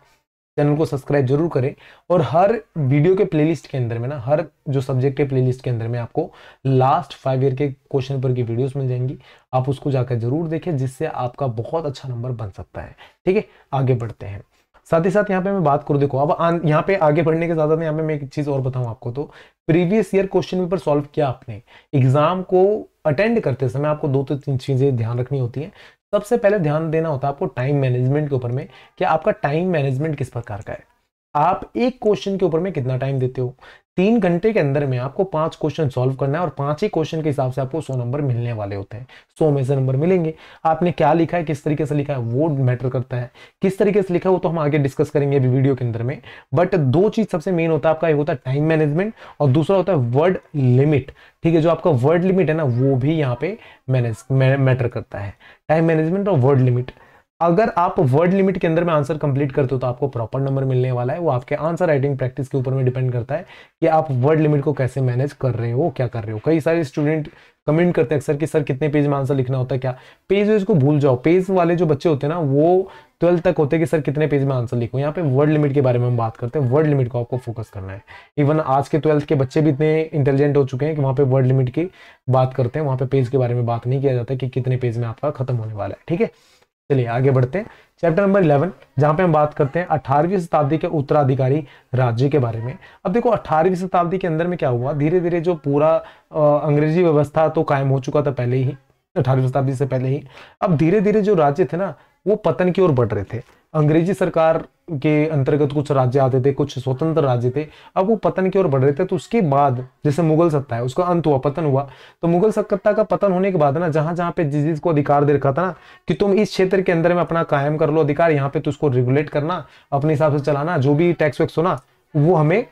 चैनल को सब्सक्राइब जरूर करें और हर वीडियो के प्लेलिस्ट के अंदर में ना हर जो सब्जेक्ट के प्लेलिस्ट के अंदर में आपको लास्ट फाइव ईयर के क्वेश्चन पर की वीडियोस मिल जाएंगी आप उसको जाकर जरूर देखें जिससे आपका बहुत अच्छा नंबर बन सकता है ठीक है आगे बढ़ते हैं साथ ही साथ यहाँ पे मैं बात करूँ देखो अब यहाँ पे आगे बढ़ने के साथ साथ यहाँ पे मैं एक चीज़ और बताऊँ आपको तो previous year question paper solve किया आपने एग्जाम को अटेंड करते समय आपको दो तो तीन चीज़ें ध्यान रखनी होती है सबसे पहले ध्यान देना होता है आपको टाइम मैनेजमेंट के ऊपर में कि आपका टाइम मैनेजमेंट किस प्रकार का है आप एक क्वेश्चन के ऊपर में कितना टाइम देते हो तीन घंटे के अंदर में आपको पांच क्वेश्चन सॉल्व करना है और पांच ही क्वेश्चन के हिसाब से आपको सौ नंबर मिलने वाले होते हैं सौ में से नंबर मिलेंगे आपने क्या लिखा है किस तरीके से लिखा है वो मैटर करता है किस तरीके से लिखा है वो तो हम आगे डिस्कस करेंगे अभी वीडियो के अंदर में बट दो चीज सबसे मेन होता है आपका एक होता है टाइम मैनेजमेंट और दूसरा होता है वर्ड लिमिट ठीक है जो आपका वर्ड लिमिट है ना वो भी यहाँ पे मैनेज मैटर करता है टाइम मैनेजमेंट और वर्ड लिमिट अगर आप वर्ड लिमिट के अंदर में आंसर कंप्लीट करते हो तो आपको प्रॉपर नंबर मिलने वाला है वो आपके आंसर राइटिंग प्रैक्टिस के ऊपर में डिपेंड करता है कि आप वर्ड लिमिट को कैसे मैनेज कर रहे हो क्या कर रहे हो कई सारे स्टूडेंट कमेंट करते हैं अक्सर कि सर कितने पेज में आंसर लिखना होता है क्या पेज वेज को भूल जाओ पेज वाले जो बच्चे होते हैं ना वो ट्वेल्थ तक होते हैं कि सर कितने पेज में आंसर लिखूँ यहाँ पे वर्ड लिमिट के बारे में हम बात करते हैं वर्ड लिमिट को आपको फोकस करना है इवन आज के ट्वेल्थ के बच्चे भी इतने इंटेलिजेंट हो चुके हैं कि वहाँ पे वर्ड लिमिट की बात करते हैं वहाँ पे पेज के बारे में बात नहीं किया जाता कि कितने पेज में आपका खत्म होने वाला है ठीक है चलिए आगे बढ़ते हैं चैप्टर नंबर इलेवन जहां पे हम बात करते हैं अठारहवीं शताब्दी के उत्तराधिकारी राज्य के बारे में अब देखो अठारहवीं शताब्दी के अंदर में क्या हुआ धीरे धीरे जो पूरा अंग्रेजी व्यवस्था तो कायम हो चुका था पहले ही अठारहवीं शताब्दी से पहले ही अब धीरे धीरे जो राज्य थे ना वो पतन की ओर बढ़ रहे थे अंग्रेजी सरकार के अंतर्गत कुछ राज्य आते थे कुछ स्वतंत्र राज्य थे अब वो पतन की ओर बढ़ रहे थे तो उसके बाद जैसे मुगल सत्ता है उसका अंत हुआ पतन हुआ तो मुगल सत्ता का पतन होने के बाद ना जहां जहां पे जिस जिसको अधिकार दे रखा था ना कि तुम इस क्षेत्र के अंदर में अपना कायम कर लो अधिकार यहाँ पे तो उसको रेगुलेट करना अपने हिसाब से चलाना जो भी टैक्स वैक्स होना वो हमें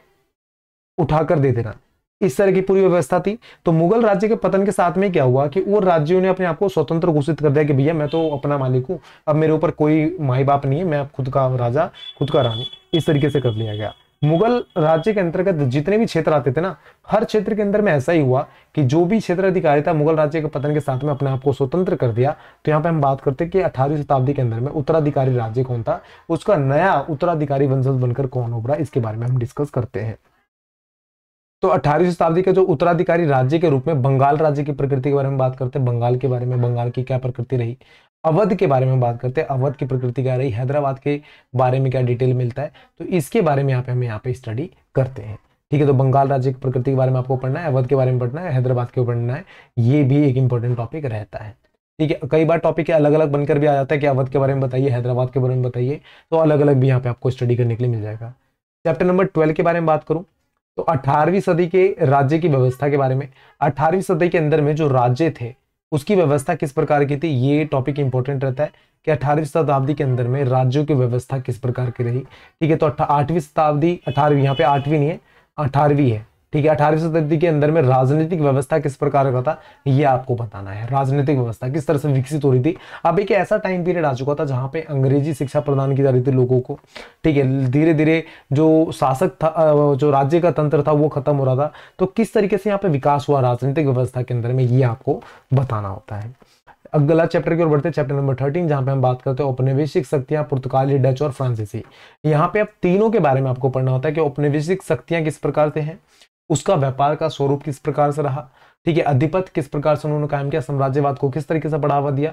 उठाकर दे देना इस तरह की पूरी व्यवस्था थी तो मुगल राज्य के पतन के साथ में क्या हुआ कि वो राज्यों ने अपने आप को स्वतंत्र घोषित कर दिया कि भैया मैं तो अपना मालिक हूं अब मेरे ऊपर कोई माई बाप नहीं है मैं खुद का राजा खुद का रानी इस तरीके से कर लिया गया मुगल राज्य के अंतर्गत जितने भी क्षेत्र आते थे ना हर क्षेत्र के अंदर में ऐसा ही हुआ कि जो भी क्षेत्र अधिकारी था मुगल राज्य के पतन के साथ में अपने आप को स्वतंत्र कर दिया तो यहाँ पे हम बात करते हैं कि अठारहवीं शताब्दी के अंदर में उत्तराधिकारी राज्य कौन था उसका नया उत्तराधिकारी वंशज बनकर कौन उभरा इसके बारे में हम डिस्कस करते हैं तो अठारहवीं शताब्दी के जो उत्तराधिकारी राज्य के रूप में बंगाल राज्य की प्रकृति के बारे में बात करते हैं बंगाल के बारे में बंगाल की क्या प्रकृति रही अवध के बारे में बात करते हैं अवध की प्रकृति क्या रही हैदराबाद के बारे में क्या डिटेल मिलता है तो इसके बारे में यहाँ पे हम यहाँ पे स्टडी करते हैं ठीक है तो बंगाल राज्य की प्रकृति के बारे में आपको पढ़ना है अवध के बारे में पढ़ना है हैदराबाद के पढ़ना है ये भी एक इंपॉर्टेंट टॉपिक रहता है ठीक है कई बार टॉपिक अलग अलग बनकर भी आ जाता है कि अवध के बारे में बताइए हैदराबाद के बारे में बताइए तो अलग अलग भी यहाँ पे आपको स्टडी करने के लिए मिल जाएगा चैप्टर नंबर ट्वेल्व के बारे में बात करूँ तो 18वीं सदी के राज्य की व्यवस्था के बारे में 18वीं सदी के अंदर में जो राज्य थे उसकी व्यवस्था किस प्रकार की थी ये टॉपिक इंपॉर्टेंट रहता है कि अठारहवीं शताब्दी के अंदर में राज्यों की व्यवस्था किस प्रकार की रही ठीक है तो आठवीं शताब्दी अठारहवीं यहाँ पे आठवीं नहीं है अठारहवीं है ठीक है अठारहवीं शताब्दी के अंदर में राजनीतिक व्यवस्था किस प्रकार का था ये आपको बताना है राजनीतिक व्यवस्था किस तरह से विकसित हो रही थी अब एक ऐसा टाइम पीरियड आ चुका था जहां पे अंग्रेजी शिक्षा प्रदान की जा रही थी लोगों को ठीक है धीरे धीरे जो शासक था जो राज्य का तंत्र था वो खत्म हो रहा था तो किस तरीके से यहाँ पे विकास हुआ राजनीतिक व्यवस्था के अंदर में ये आपको बताना होता है अगला चैप्टर की ओर बढ़ते हैं चैप्टर नंबर थर्टीन जहां पे हम बात करते हैं औपनिवेशिक शक्तियां पुर्तगाली डच और फ्रांसीसी यहाँ पे अब तीनों के बारे में आपको पढ़ना होता है कि औपनिवेशिक शक्तियां किस प्रकार से हैं उसका व्यापार का स्वरूप किस प्रकार से रहा ठीक है अधिपत किस प्रकार से उन्होंने कायम किया साम्राज्यवाद को किस तरीके से बढ़ावा दिया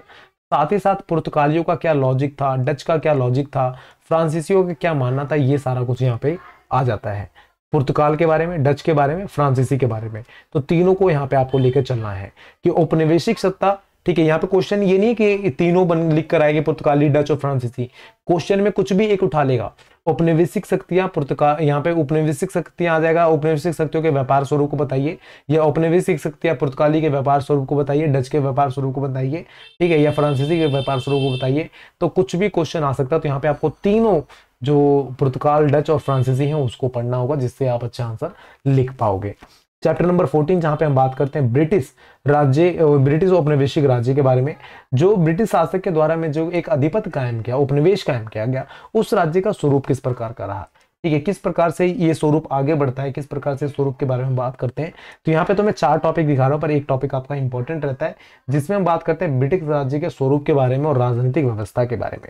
साथ ही साथ पुर्तगालियों का क्या लॉजिक था डच का क्या लॉजिक था फ्रांसीसियों का क्या मानना था ये सारा कुछ यहाँ पे आ जाता है पुर्तगाल के बारे में डच के बारे में फ्रांसीसी के बारे में तो तीनों को यहाँ पे आपको लेकर चलना है कि औपनिवेशिक सत्ता ठीक है यहाँ पे क्वेश्चन ये नहीं कि तीनों बन लिख कर आएंगे पुर्तगाली डच और फ्रांसीसी क्वेश्चन में कुछ भी एक उठा लेगा उपनिवेशिक शक्तियां पुर्तगाल यहाँ पे उपनिवेशिक शक्तियां आ जाएगा उपनिवेशिक शक्तियों के व्यापार स्वरूप को बताइए या उपनिवेशिक शक्तियां पुर्तगाली के व्यापार स्वरूप को बताइए डच के व्यापार स्वरूप को बताइए ठीक है या फ्रांसीसी के व्यापार स्वरूप को बताइए तो कुछ भी क्वेश्चन आ सकता है तो यहाँ पे आपको तीनों जो पुर्तगाल डच और फ्रांसीसी है उसको पढ़ना होगा जिससे आप अच्छा आंसर लिख पाओगे चैप्टर नंबर 14 जहां पे हम बात करते हैं ब्रिटिश राज्य ब्रिटिश औपनिवेशिक राज्य के बारे में जो ब्रिटिश शासक के द्वारा में जो एक अधिपत कायम किया उपनिवेश कायम किया गया उस राज्य का स्वरूप किस प्रकार का रहा ठीक है किस प्रकार से ये स्वरूप आगे बढ़ता है किस प्रकार से स्वरूप के बारे में बात करते हैं तो यहाँ पे तो मैं चार टॉपिक दिखा रहा हूँ पर एक टॉपिक आपका इंपॉर्टेंट रहता है जिसमें हम बात करते हैं ब्रिटिश राज्य के स्वरूप के बारे में और राजनीतिक व्यवस्था के बारे में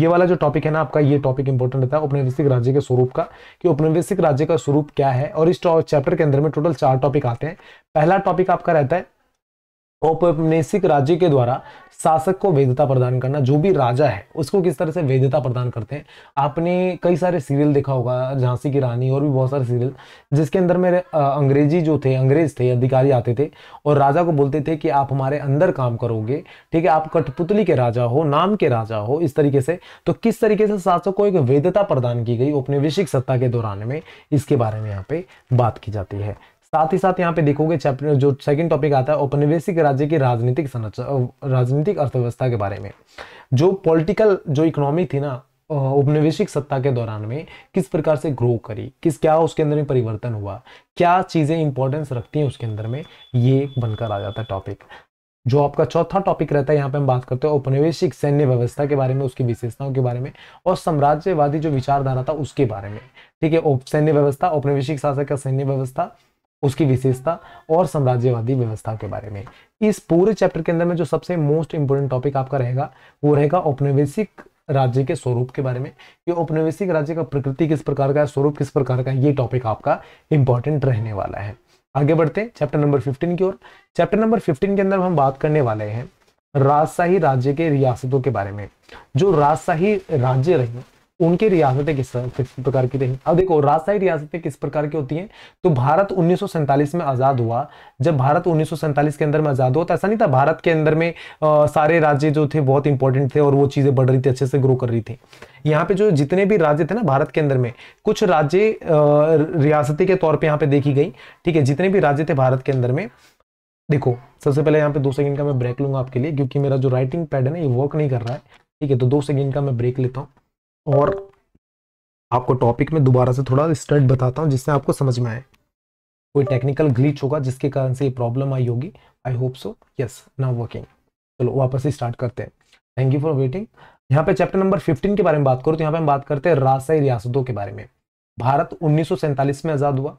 ये वाला जो टॉपिक है ना आपका ये टॉपिक इंपॉर्टेंट रहता है उपनिवेशिक राज्य के स्वरूप का कि उपनिवेशिक राज्य का स्वरूप क्या है और इस चैप्टर के अंदर में टोटल चार टॉपिक आते हैं पहला टॉपिक आपका रहता है औपनिवेशिक राज्य के द्वारा शासक को वैधता प्रदान करना जो भी राजा है उसको किस तरह से वैधता प्रदान करते हैं आपने कई सारे सीरियल देखा होगा झांसी की रानी और भी बहुत सारे सीरियल जिसके अंदर मेरे अंग्रेजी जो थे अंग्रेज थे अधिकारी आते थे और राजा को बोलते थे कि आप हमारे अंदर काम करोगे ठीक है आप कठपुतली के राजा हो नाम के राजा हो इस तरीके से तो किस तरीके से शासक को एक वैधता प्रदान की गई औपनिवेशिक सत्ता के दौरान में इसके बारे में यहाँ पे बात की जाती है साथ ही साथ यहाँ पे देखोगे चैप्टर जो सेकंड टॉपिक आता है औपनिवेशिक राज्य की राजनीतिक संरचना राजनीतिक अर्थव्यवस्था के बारे में जो पॉलिटिकल जो इकोनॉमी थी ना औपनिवेशिक सत्ता के दौरान में किस प्रकार से ग्रो करी किस क्या उसके अंदर में परिवर्तन हुआ क्या चीज़ें इंपॉर्टेंस रखती हैं उसके अंदर में ये बनकर आ जाता है टॉपिक जो आपका चौथा टॉपिक रहता है यहाँ पे हम बात करते हैं औपनिवेशिक सैन्य व्यवस्था के बारे में उसकी विशेषताओं के बारे में और साम्राज्यवादी जो विचारधारा था उसके बारे में ठीक है सैन्य व्यवस्था औपनिवेशिक शासक का सैन्य व्यवस्था उसकी विशेषता और साम्राज्यवादी व्यवस्था के बारे में इस पूरे चैप्टर के अंदर में जो सबसे मोस्ट इंपोर्टेंट टॉपिक आपका रहेगा वो रहेगा औपनिवेशिक राज्य के स्वरूप के बारे में कि औपनिवेशिक राज्य का प्रकृति किस प्रकार का है स्वरूप किस प्रकार का है ये टॉपिक आपका इंपॉर्टेंट रहने वाला है आगे बढ़ते हैं चैप्टर नंबर 15 की ओर चैप्टर नंबर 15 के अंदर हम बात करने वाले हैं राजशाही राज्य के रियासतों के बारे में जो राजशाही राज्य रही उनकी रियासतें किस किस प्रकार की रही अब देखो राजशाही रियासतें किस प्रकार की होती हैं तो भारत उन्नीस में आज़ाद हुआ जब भारत उन्नीस के अंदर में आज़ाद हुआ तो ऐसा नहीं था भारत के अंदर में आ, सारे राज्य जो थे बहुत इंपॉर्टेंट थे और वो चीज़ें बढ़ रही थी अच्छे से ग्रो कर रही थी यहाँ पे जो जितने भी राज्य थे ना भारत के अंदर में कुछ राज्य रियासती के तौर पर यहाँ पे देखी गई ठीक है जितने भी राज्य थे भारत के अंदर में देखो सबसे पहले यहाँ पे दो सेकंड का मैं ब्रेक लूंगा आपके लिए क्योंकि मेरा जो राइटिंग पैड है ना ये वर्क नहीं कर रहा है ठीक है तो दो सेकंड का मैं ब्रेक लेता हूँ और आपको टॉपिक में दोबारा से थोड़ा स्टर्ट बताता हूँ जिससे आपको समझ में आए कोई टेक्निकल ग्लीच होगा जिसके कारण से ये प्रॉब्लम आई होगी I hope so yes now working चलो वापस ही स्टार्ट करते हैं थैंक यू फॉर वेटिंग यहाँ पे चैप्टर नंबर 15 के बारे में बात करूँ तो यहाँ पे हम बात करते हैं राजशाही रियासतों के बारे में भारत उन्नीस में आज़ाद हुआ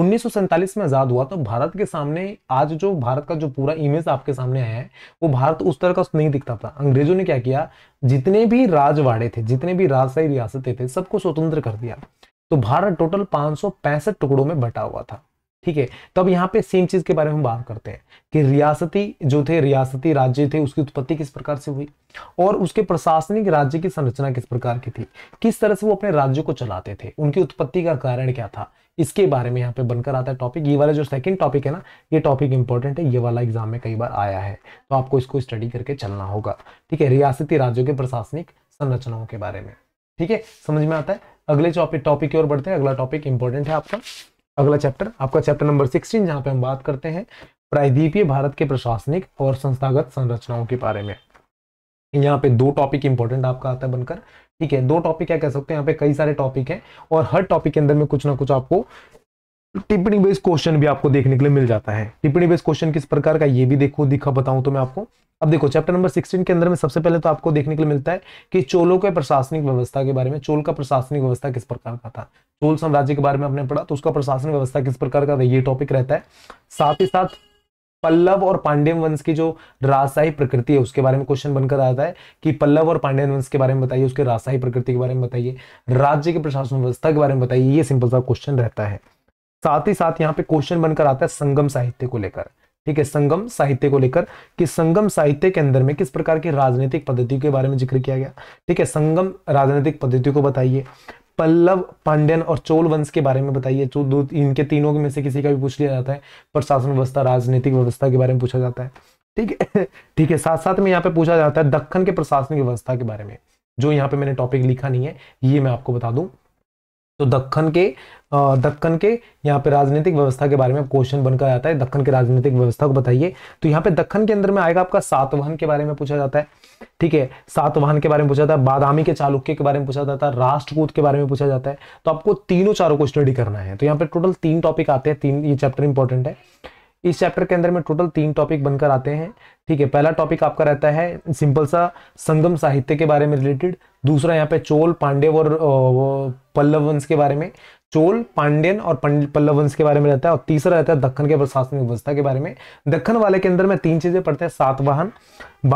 उन्नीस में आजाद हुआ तो भारत के सामने आज जो भारत का जो पूरा इमेज आपके सामने आया है वो भारत उस तरह का नहीं दिखता था अंग्रेजों ने क्या किया जितने भी राजवाड़े थे जितने भी राजशाही रियासतें थे सबको स्वतंत्र कर दिया तो भारत टोटल पांच टुकड़ों में बटा हुआ था ठीक है तो अब यहाँ पे सेम चीज के बारे में बात करते हैं कि रियासती जो थे रियासती राज्य थे उसकी उत्पत्ति किस प्रकार से हुई और उसके प्रशासनिक राज्य की संरचना किस प्रकार की थी किस तरह से वो अपने राज्य को चलाते थे उनकी उत्पत्ति का कारण क्या था इसके बारे में यहाँ पे बनकर आता है टॉपिक ये वाला जो सेकंड टॉपिक है ना ये टॉपिक इंपॉर्टेंट है ये वाला एग्जाम में कई बार आया है तो आपको इसको स्टडी करके चलना होगा ठीक है रियासती राज्यों के प्रशासनिक संरचनाओं के बारे में ठीक है समझ में आता है अगले टॉपिक की ओर बढ़ते हैं अगला टॉपिक इंपॉर्टेंट है आपका अगला चैप्टर आपका चैप्टर नंबर सिक्सटीन जहां पे हम बात करते हैं प्रायद्वीपीय भारत के प्रशासनिक और संस्थागत संरचनाओं के बारे में यहाँ पे दो टॉपिक इंपॉर्टेंट आपका आता है बनकर ठीक है दो टॉपिक क्या कह सकते हैं यहाँ पे कई सारे टॉपिक हैं और हर टॉपिक के अंदर में कुछ ना कुछ आपको टिप्पणी बेस्ड क्वेश्चन भी आपको देखने के लिए मिल जाता है टिप्पणी बेस्ड क्वेश्चन किस प्रकार का ये भी देखो दिखा बताऊं तो मैं आपको अब देखो चैप्टर नंबर 16 के अंदर में सबसे पहले तो आपको देखने के लिए मिलता है कि चोलों के प्रशासनिक व्यवस्था के बारे में चोल का प्रशासनिक व्यवस्था किस प्रकार का था चोल साम्राज्य के बारे में आपने पढ़ा तो उसका प्रशासनिक व्यवस्था किस प्रकार का था ये टॉपिक रहता है साथ ही साथ पल्लव और पांड्यम वंश की जो रासाई प्रकृति है उसके बारे में क्वेश्चन बनकर आता है कि पल्लव और पांड्यन वंश के बारे में बताइए उसके रासाई प्रकृति के बारे में बताइए राज्य के प्रशासन व्यवस्था के बारे में बताइए ये सिंपल सा क्वेश्चन रहता है साथ ही साथ यहाँ पे क्वेश्चन बनकर आता है संगम साहित्य को लेकर ठीक है संगम साहित्य को लेकर कि संगम साहित्य के अंदर में किस प्रकार की राजनीतिक पद्धतियों के बारे में जिक्र किया गया ठीक है संगम राजनीतिक पद्धतियों को बताइए पल्लव पांड्यन और चोल वंश के बारे में बताइए जो दो इनके तीनों में से किसी का भी पूछ लिया जाता है प्रशासन व्यवस्था राजनीतिक व्यवस्था के बारे में पूछा जाता है ठीक है (laughs) ठीक है साथ साथ में यहाँ पे पूछा जाता है दक्खन के प्रशासनिक व्यवस्था के बारे में जो यहाँ पे मैंने टॉपिक लिखा नहीं है ये मैं आपको बता दूं तो दक्खन के दक्कन के यहाँ पे राजनीतिक व्यवस्था के बारे में क्वेश्चन बनकर आता है दक्कन के राजनीतिक व्यवस्था को बताइए तो यहाँ पे दक्कन के अंदर में आएगा आपका सातवाहन के बारे में पूछा जाता है ठीक है सातवाहन के बारे में पूछा जाता है बादामी के चालुक्य के बारे में पूछा जाता है राष्ट्रकूत के बारे में पूछा जाता है तो आपको तीनों चारों को स्टडी करना है तो यहाँ पे टोटल तीन टॉपिक आते हैं तीन ये चैप्टर इंपॉर्टेंट है इस चैप्टर के अंदर में टोटल तीन टॉपिक बनकर आते हैं ठीक है पहला टॉपिक आपका रहता है सिंपल सा संगम साहित्य के बारे में रिलेटेड दूसरा यहाँ पे चोल पांडे और पल्लव के बारे में चोल पांड्यन और पल्लव के बारे में रहता है और तीसरा रहता है दक्षिण के प्रशासनिक व्यवस्था के बारे में दक्षण वाले के अंदर में तीन चीजें पढ़ते हैं सातवाहन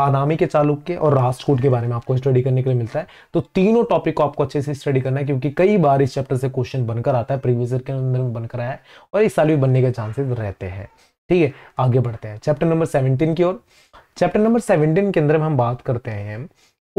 बादामी के चालुक के और राजकोट के बारे में आपको स्टडी करने के लिए मिलता है तो तीनों टॉपिक को आपको अच्छे से स्टडी करना है क्योंकि कई बार इस चैप्टर से क्वेश्चन बनकर आता है प्रीवियस ईयर के अंदर बनकर आया है और इस साल भी बनने के चांसेस रहते हैं ठीक है आगे बढ़ते हैं चैप्टर नंबर सेवनटीन की ओर चैप्टर नंबर सेवनटीन के अंदर हम बात करते हैं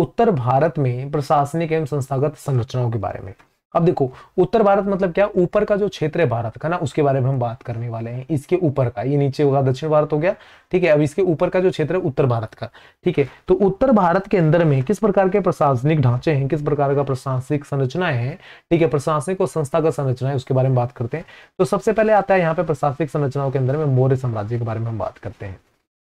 उत्तर भारत में प्रशासनिक एवं संस्थागत संरचनाओं के बारे में अब देखो उत्तर भारत मतलब क्या ऊपर का जो क्षेत्र है भारत का ना उसके बारे में हम बात करने वाले हैं इसके ऊपर का ये नीचे होगा दक्षिण भारत हो गया ठीक है अब इसके ऊपर का जो क्षेत्र है उत्तर भारत का ठीक है तो उत्तर भारत के अंदर में किस प्रकार के प्रशासनिक ढांचे हैं किस प्रकार का प्रशासनिक संरचना है ठीक है प्रशासनिक और संस्था का संरचना है उसके बारे में बात करते हैं तो सबसे पहले आता है यहाँ पे प्रशासनिक संरचनाओं के अंदर में मौर्य साम्राज्य के बारे में हम बात करते हैं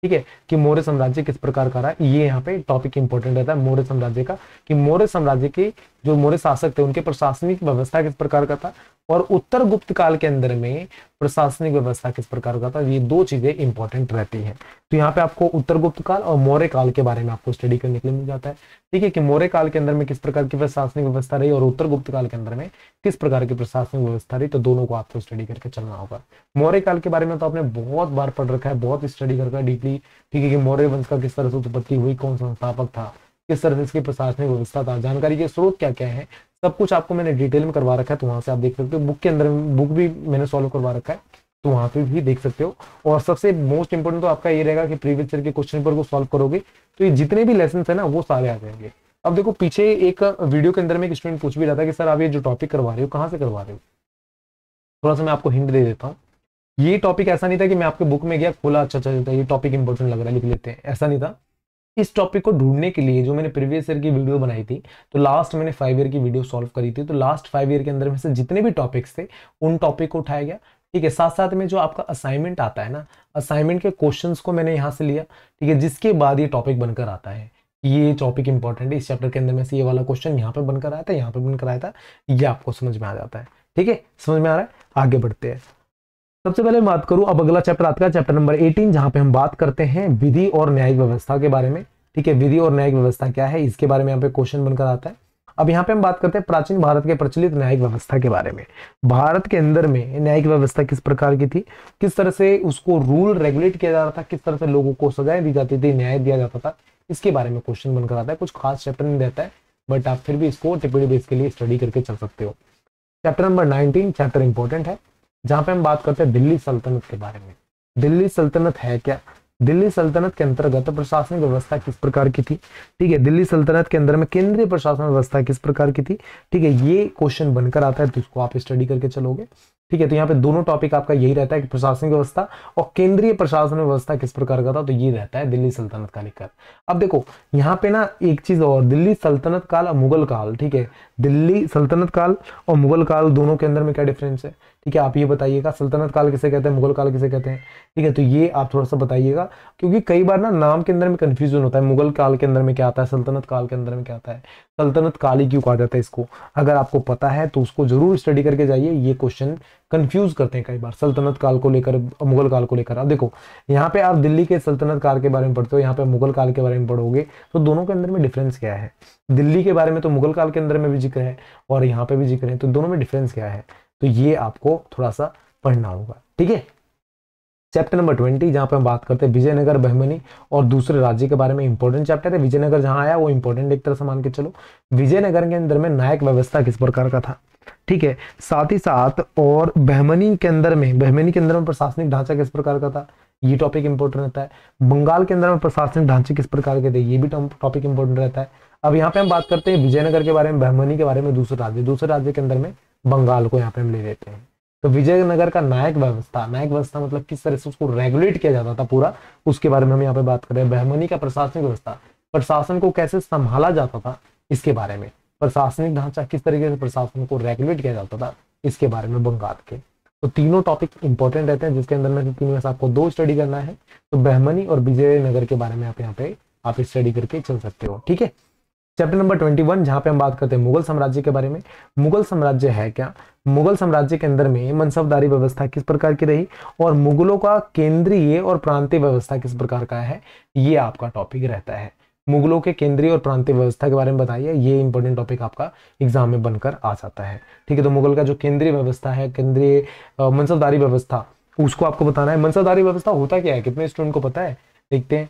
ठीक है कि मौर्य साम्राज्य किस प्रकार का रहा ये यहाँ पे टॉपिक इंपॉर्टेंट रहता है मौर्य साम्राज्य का कि मौर्य साम्राज्य के जो मौर्य शासक थे उनके प्रशासनिक व्यवस्था किस प्रकार का था और उत्तर गुप्त काल के अंदर में प्रशासनिक व्यवस्था किस प्रकार का था तो ये दो चीजें इंपॉर्टेंट रहती हैं तो यहाँ पे आपको उत्तर गुप्त काल और मौर्य काल के बारे में आपको स्टडी करने के लिए मिल जाता है ठीक है कि मौर्य काल के अंदर में किस प्रकार की प्रशासनिक व्यवस्था रही और उत्तर गुप्त काल के अंदर में किस प्रकार की प्रशासनिक व्यवस्था रही तो दोनों को आपको स्टडी करके चलना होगा मौर्य काल के बारे में तो आपने बहुत बार पढ़ रखा है बहुत स्टडी कर डीपली ठीक है कि मौर्य वंश का किस तरह से उत्पत्ति हुई कौन संस्थापक था किस तरह से इसकी प्रशासनिक व्यवस्था था जानकारी के स्रोत क्या क्या है सब कुछ आपको मैंने डिटेल में करवा रखा है तो वहां से आप देख सकते हो बुक के अंदर बुक भी मैंने सॉल्व करवा रखा है तो वहां पे भी देख सकते हो और सबसे मोस्ट इंपोर्टेंट तो आपका ये रहेगा कि प्रीवियस ईयर के क्वेश्चन पर को सॉल्व करोगे तो ये जितने भी लेसन है ना वो सारे आ जाएंगे अब देखो पीछे एक वीडियो के अंदर में एक स्टूडेंट पूछ भी रहा था कि सर आप ये जो टॉपिक करवा रहे हो कहाँ से करवा रहे हो थोड़ा सा मैं आपको हिंट दे देता हूँ ये टॉपिक ऐसा नहीं था कि मैं आपके बुक में गया खोला अच्छा अच्छा ये टॉपिक इंपॉर्टेंट लग रहा है लिख लेते हैं ऐसा नहीं था इस टॉपिक को ढूंढने के लिए जो मैंने प्रीवियस ईयर की वीडियो बनाई थी तो लास्ट मैंने फाइव ईयर की वीडियो सॉल्व करी थी तो लास्ट फाइव ईयर के अंदर में से जितने भी टॉपिक्स थे उन टॉपिक को उठाया गया ठीक है साथ साथ में जो आपका असाइनमेंट आता है ना असाइनमेंट के क्वेश्चन को मैंने यहाँ से लिया ठीक है जिसके बाद ये टॉपिक बनकर आता है ये टॉपिक इंपॉर्टेंट है इस चैप्टर के अंदर में से ये वाला क्वेश्चन यहाँ पर बनकर आया था यहाँ पर बनकर आया था ये आपको समझ में आ जाता है ठीक है समझ में आ रहा है आगे बढ़ते हैं सबसे पहले बात करूं अब अगला चैप्टर आपका चैप्टर नंबर 18 जहां पे हम बात करते हैं विधि और न्यायिक व्यवस्था के बारे में ठीक है विधि और न्यायिक व्यवस्था क्या है इसके बारे में यहाँ पे क्वेश्चन बनकर आता है अब यहाँ पे हम बात करते हैं प्राचीन भारत के प्रचलित न्यायिक व्यवस्था के बारे में भारत के अंदर में न्यायिक व्यवस्था किस प्रकार की थी किस तरह से उसको रूल रेगुलेट किया जा रहा था किस तरह से लोगों को सजाएं दी जाती थी न्याय दिया जाता था इसके बारे में क्वेश्चन बनकर आता है कुछ खास चैप्टर नहीं रहता है बट आप फिर भी इसको टिप्पणी बेस के लिए स्टडी करके चल सकते हो chapter number nineteen chapter important है जहां पे हम बात करते हैं दिल्ली सल्तनत के बारे में दिल्ली सल्तनत है क्या दिल्ली सल्तनत के अंतर्गत प्रशासनिक व्यवस्था किस प्रकार की थी ठीक है दिल्ली सल्तनत के अंदर में केंद्रीय प्रशासन व्यवस्था किस प्रकार की थी ठीक है ये क्वेश्चन बनकर आता है तो इसको आप स्टडी करके चलोगे ठीक है तो यहाँ पे दोनों टॉपिक आपका यही रहता है कि प्रशासनिक व्यवस्था और केंद्रीय प्रशासन व्यवस्था किस प्रकार का था तो ये रहता है दिल्ली सल्तनत का लेकर अब देखो यहाँ पे ना एक चीज और दिल्ली सल्तनत काल और मुगल काल ठीक है दिल्ली सल्तनत काल और मुगल काल दोनों के अंदर में क्या डिफरेंस है ठीक है आप ये बताइएगा सल्तनत काल किसे कहते हैं मुगल काल किसे कहते हैं ठीक है तो ये आप थोड़ा सा बताइएगा क्योंकि कई बार ना नाम के अंदर में कन्फ्यूजन होता है मुगल काल के अंदर में क्या आता है सल्तनत काल के अंदर में क्या आता है सल्तनत काल ही क्यों कहा जाता है इसको अगर आपको पता है तो उसको जरूर स्टडी करके जाइए ये क्वेश्चन कंफ्यूज करते हैं कई बार सल्तनत काल को लेकर मुगल काल को लेकर अब देखो यहाँ पे आप दिल्ली के सल्तनत काल के बारे में पढ़ते हो यहाँ पे मुगल काल के बारे में पढ़ोगे तो दोनों के अंदर में डिफरेंस क्या है दिल्ली के बारे में तो मुगल काल के अंदर में भी जिक्र है और यहाँ पे भी जिक्र है तो दोनों में डिफरेंस क्या है तो ये आपको थोड़ा सा पढ़ना होगा ठीक है चैप्टर नंबर ट्वेंटी जहाँ पे हम बात करते हैं विजयनगर बहमनी और दूसरे राज्य के बारे में इंपॉर्टेंट चैप्टर है विजयनगर जहाँ आया वो इंपॉर्टेंट एक तरह से मान के चलो विजयनगर के अंदर में नायक व्यवस्था किस प्रकार का था ठीक है साथ ही साथ और बहमनी के अंदर में बहमनी के अंदर में प्रशासनिक ढांचा किस प्रकार का था ये टॉपिक इंपॉर्टेंट रहता है बंगाल के अंदर में प्रशासनिक ढांचे किस प्रकार के थे ये भी टॉपिक इंपॉर्टेंट रहता है अब यहाँ पे हम बात करते हैं विजयनगर के बारे में बहमनी के बारे में दूसरे राज्य दूसरे राज्य के अंदर में बंगाल को यहाँ पे हम ले लेते हैं तो विजयनगर का नायक व्यवस्था नायक व्यवस्था मतलब किस तरह से उसको रेगुलेट किया जाता था पूरा उसके बारे में हम यहाँ पे बात कर रहे हैं बहमनी का प्रशासनिक व्यवस्था प्रशासन को कैसे संभाला जाता था इसके बारे में प्रशासनिक ढांचा किस तरीके से प्रशासन को रेगुलेट किया जाता था इसके बारे में बंगाल के तो तीनों टॉपिक इंपॉर्टेंट रहते हैं जिसके अंदर में तीनों में आपको दो स्टडी करना है तो बहमनी और विजयनगर के बारे में आप यहाँ पे आप स्टडी करके चल सकते हो ठीक है चैप्टर नंबर ट्वेंटी वन जहाँ पे हम बात करते हैं मुगल साम्राज्य के बारे में मुगल साम्राज्य है क्या मुगल साम्राज्य के अंदर में मनसबदारी व्यवस्था किस प्रकार की रही और मुगलों का केंद्रीय और प्रांतीय व्यवस्था किस प्रकार का है ये आपका टॉपिक रहता है मुगलों के केंद्रीय और प्रांतीय व्यवस्था के बारे में बताइए ये इंपॉर्टेंट टॉपिक आपका एग्जाम में बनकर आ जाता है ठीक है तो मुगल का जो केंद्रीय व्यवस्था है केंद्रीय मनसबदारी व्यवस्था उसको आपको बताना है मनसबदारी व्यवस्था होता क्या है कितने स्टूडेंट को पता है देखते हैं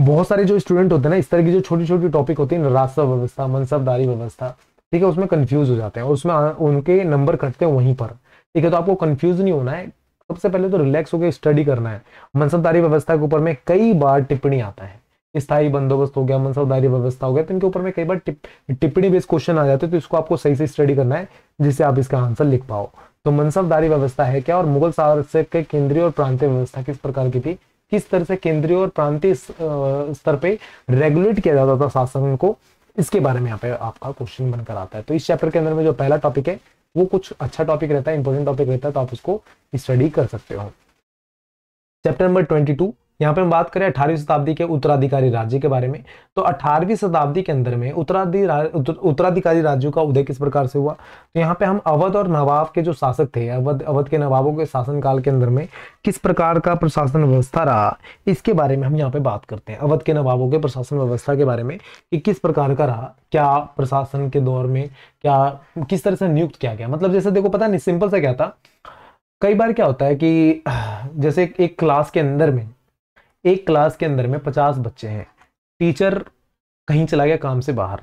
बहुत सारे जो स्टूडेंट होते हैं ना इस तरह की जो छोटी छोटी टॉपिक होती है राजस्व व्यवस्था मनसबदारी व्यवस्था ठीक है उसमें कंफ्यूज हो जाते हैं और उसमें उनके नंबर कटते हैं वहीं पर ठीक है तो आपको कंफ्यूज नहीं होना है सबसे पहले तो रिलैक्स होकर स्टडी करना है मनसबदारी व्यवस्था के ऊपर में कई बार टिप्पणी आता है स्थायी बंदोबस्त हो गया मनसबदारी व्यवस्था हो गया तो इनके ऊपर में कई बार टिप्पणी बेस्ड क्वेश्चन आ जाते हैं तो इसको आपको सही से स्टडी करना है जिससे आप इसका आंसर लिख पाओ तो मनसबदारी व्यवस्था है क्या और मुगल साम्राज्य के केंद्रीय और प्रांतीय व्यवस्था किस प्रकार की थी किस तरह से केंद्रीय और प्रांतीय स्तर पे रेगुलेट किया जाता था शासन को इसके बारे में यहाँ पे आपका क्वेश्चन बनकर आता है तो इस चैप्टर के अंदर में जो पहला टॉपिक है वो कुछ अच्छा टॉपिक रहता है इंपॉर्टेंट टॉपिक रहता है तो आप उसको स्टडी कर सकते हो चैप्टर नंबर ट्वेंटी टू यहाँ पे हम बात करें अठारहवीं शताब्दी के उत्तराधिकारी राज्य के बारे में तो अठारहवीं शताब्दी के अंदर में उत्तराधि उत्तराधिकारी राज्यों का उदय किस प्रकार से हुआ तो यहाँ पे हम अवध और नवाब के जो शासक थे अवध अवध के नवाबों के शासनकाल के अंदर में किस प्रकार का प्रशासन व्यवस्था रहा इसके बारे में हम यहाँ पे बात करते हैं अवध के नवाबों के प्रशासन व्यवस्था के बारे में कि किस प्रकार का रहा क्या प्रशासन के दौर में क्या किस तरह से नियुक्त किया गया मतलब जैसे देखो पता नहीं सिंपल सा क्या था कई बार क्या होता है कि जैसे एक क्लास के अंदर में एक क्लास के अंदर में पचास बच्चे हैं टीचर कहीं चला गया काम से बाहर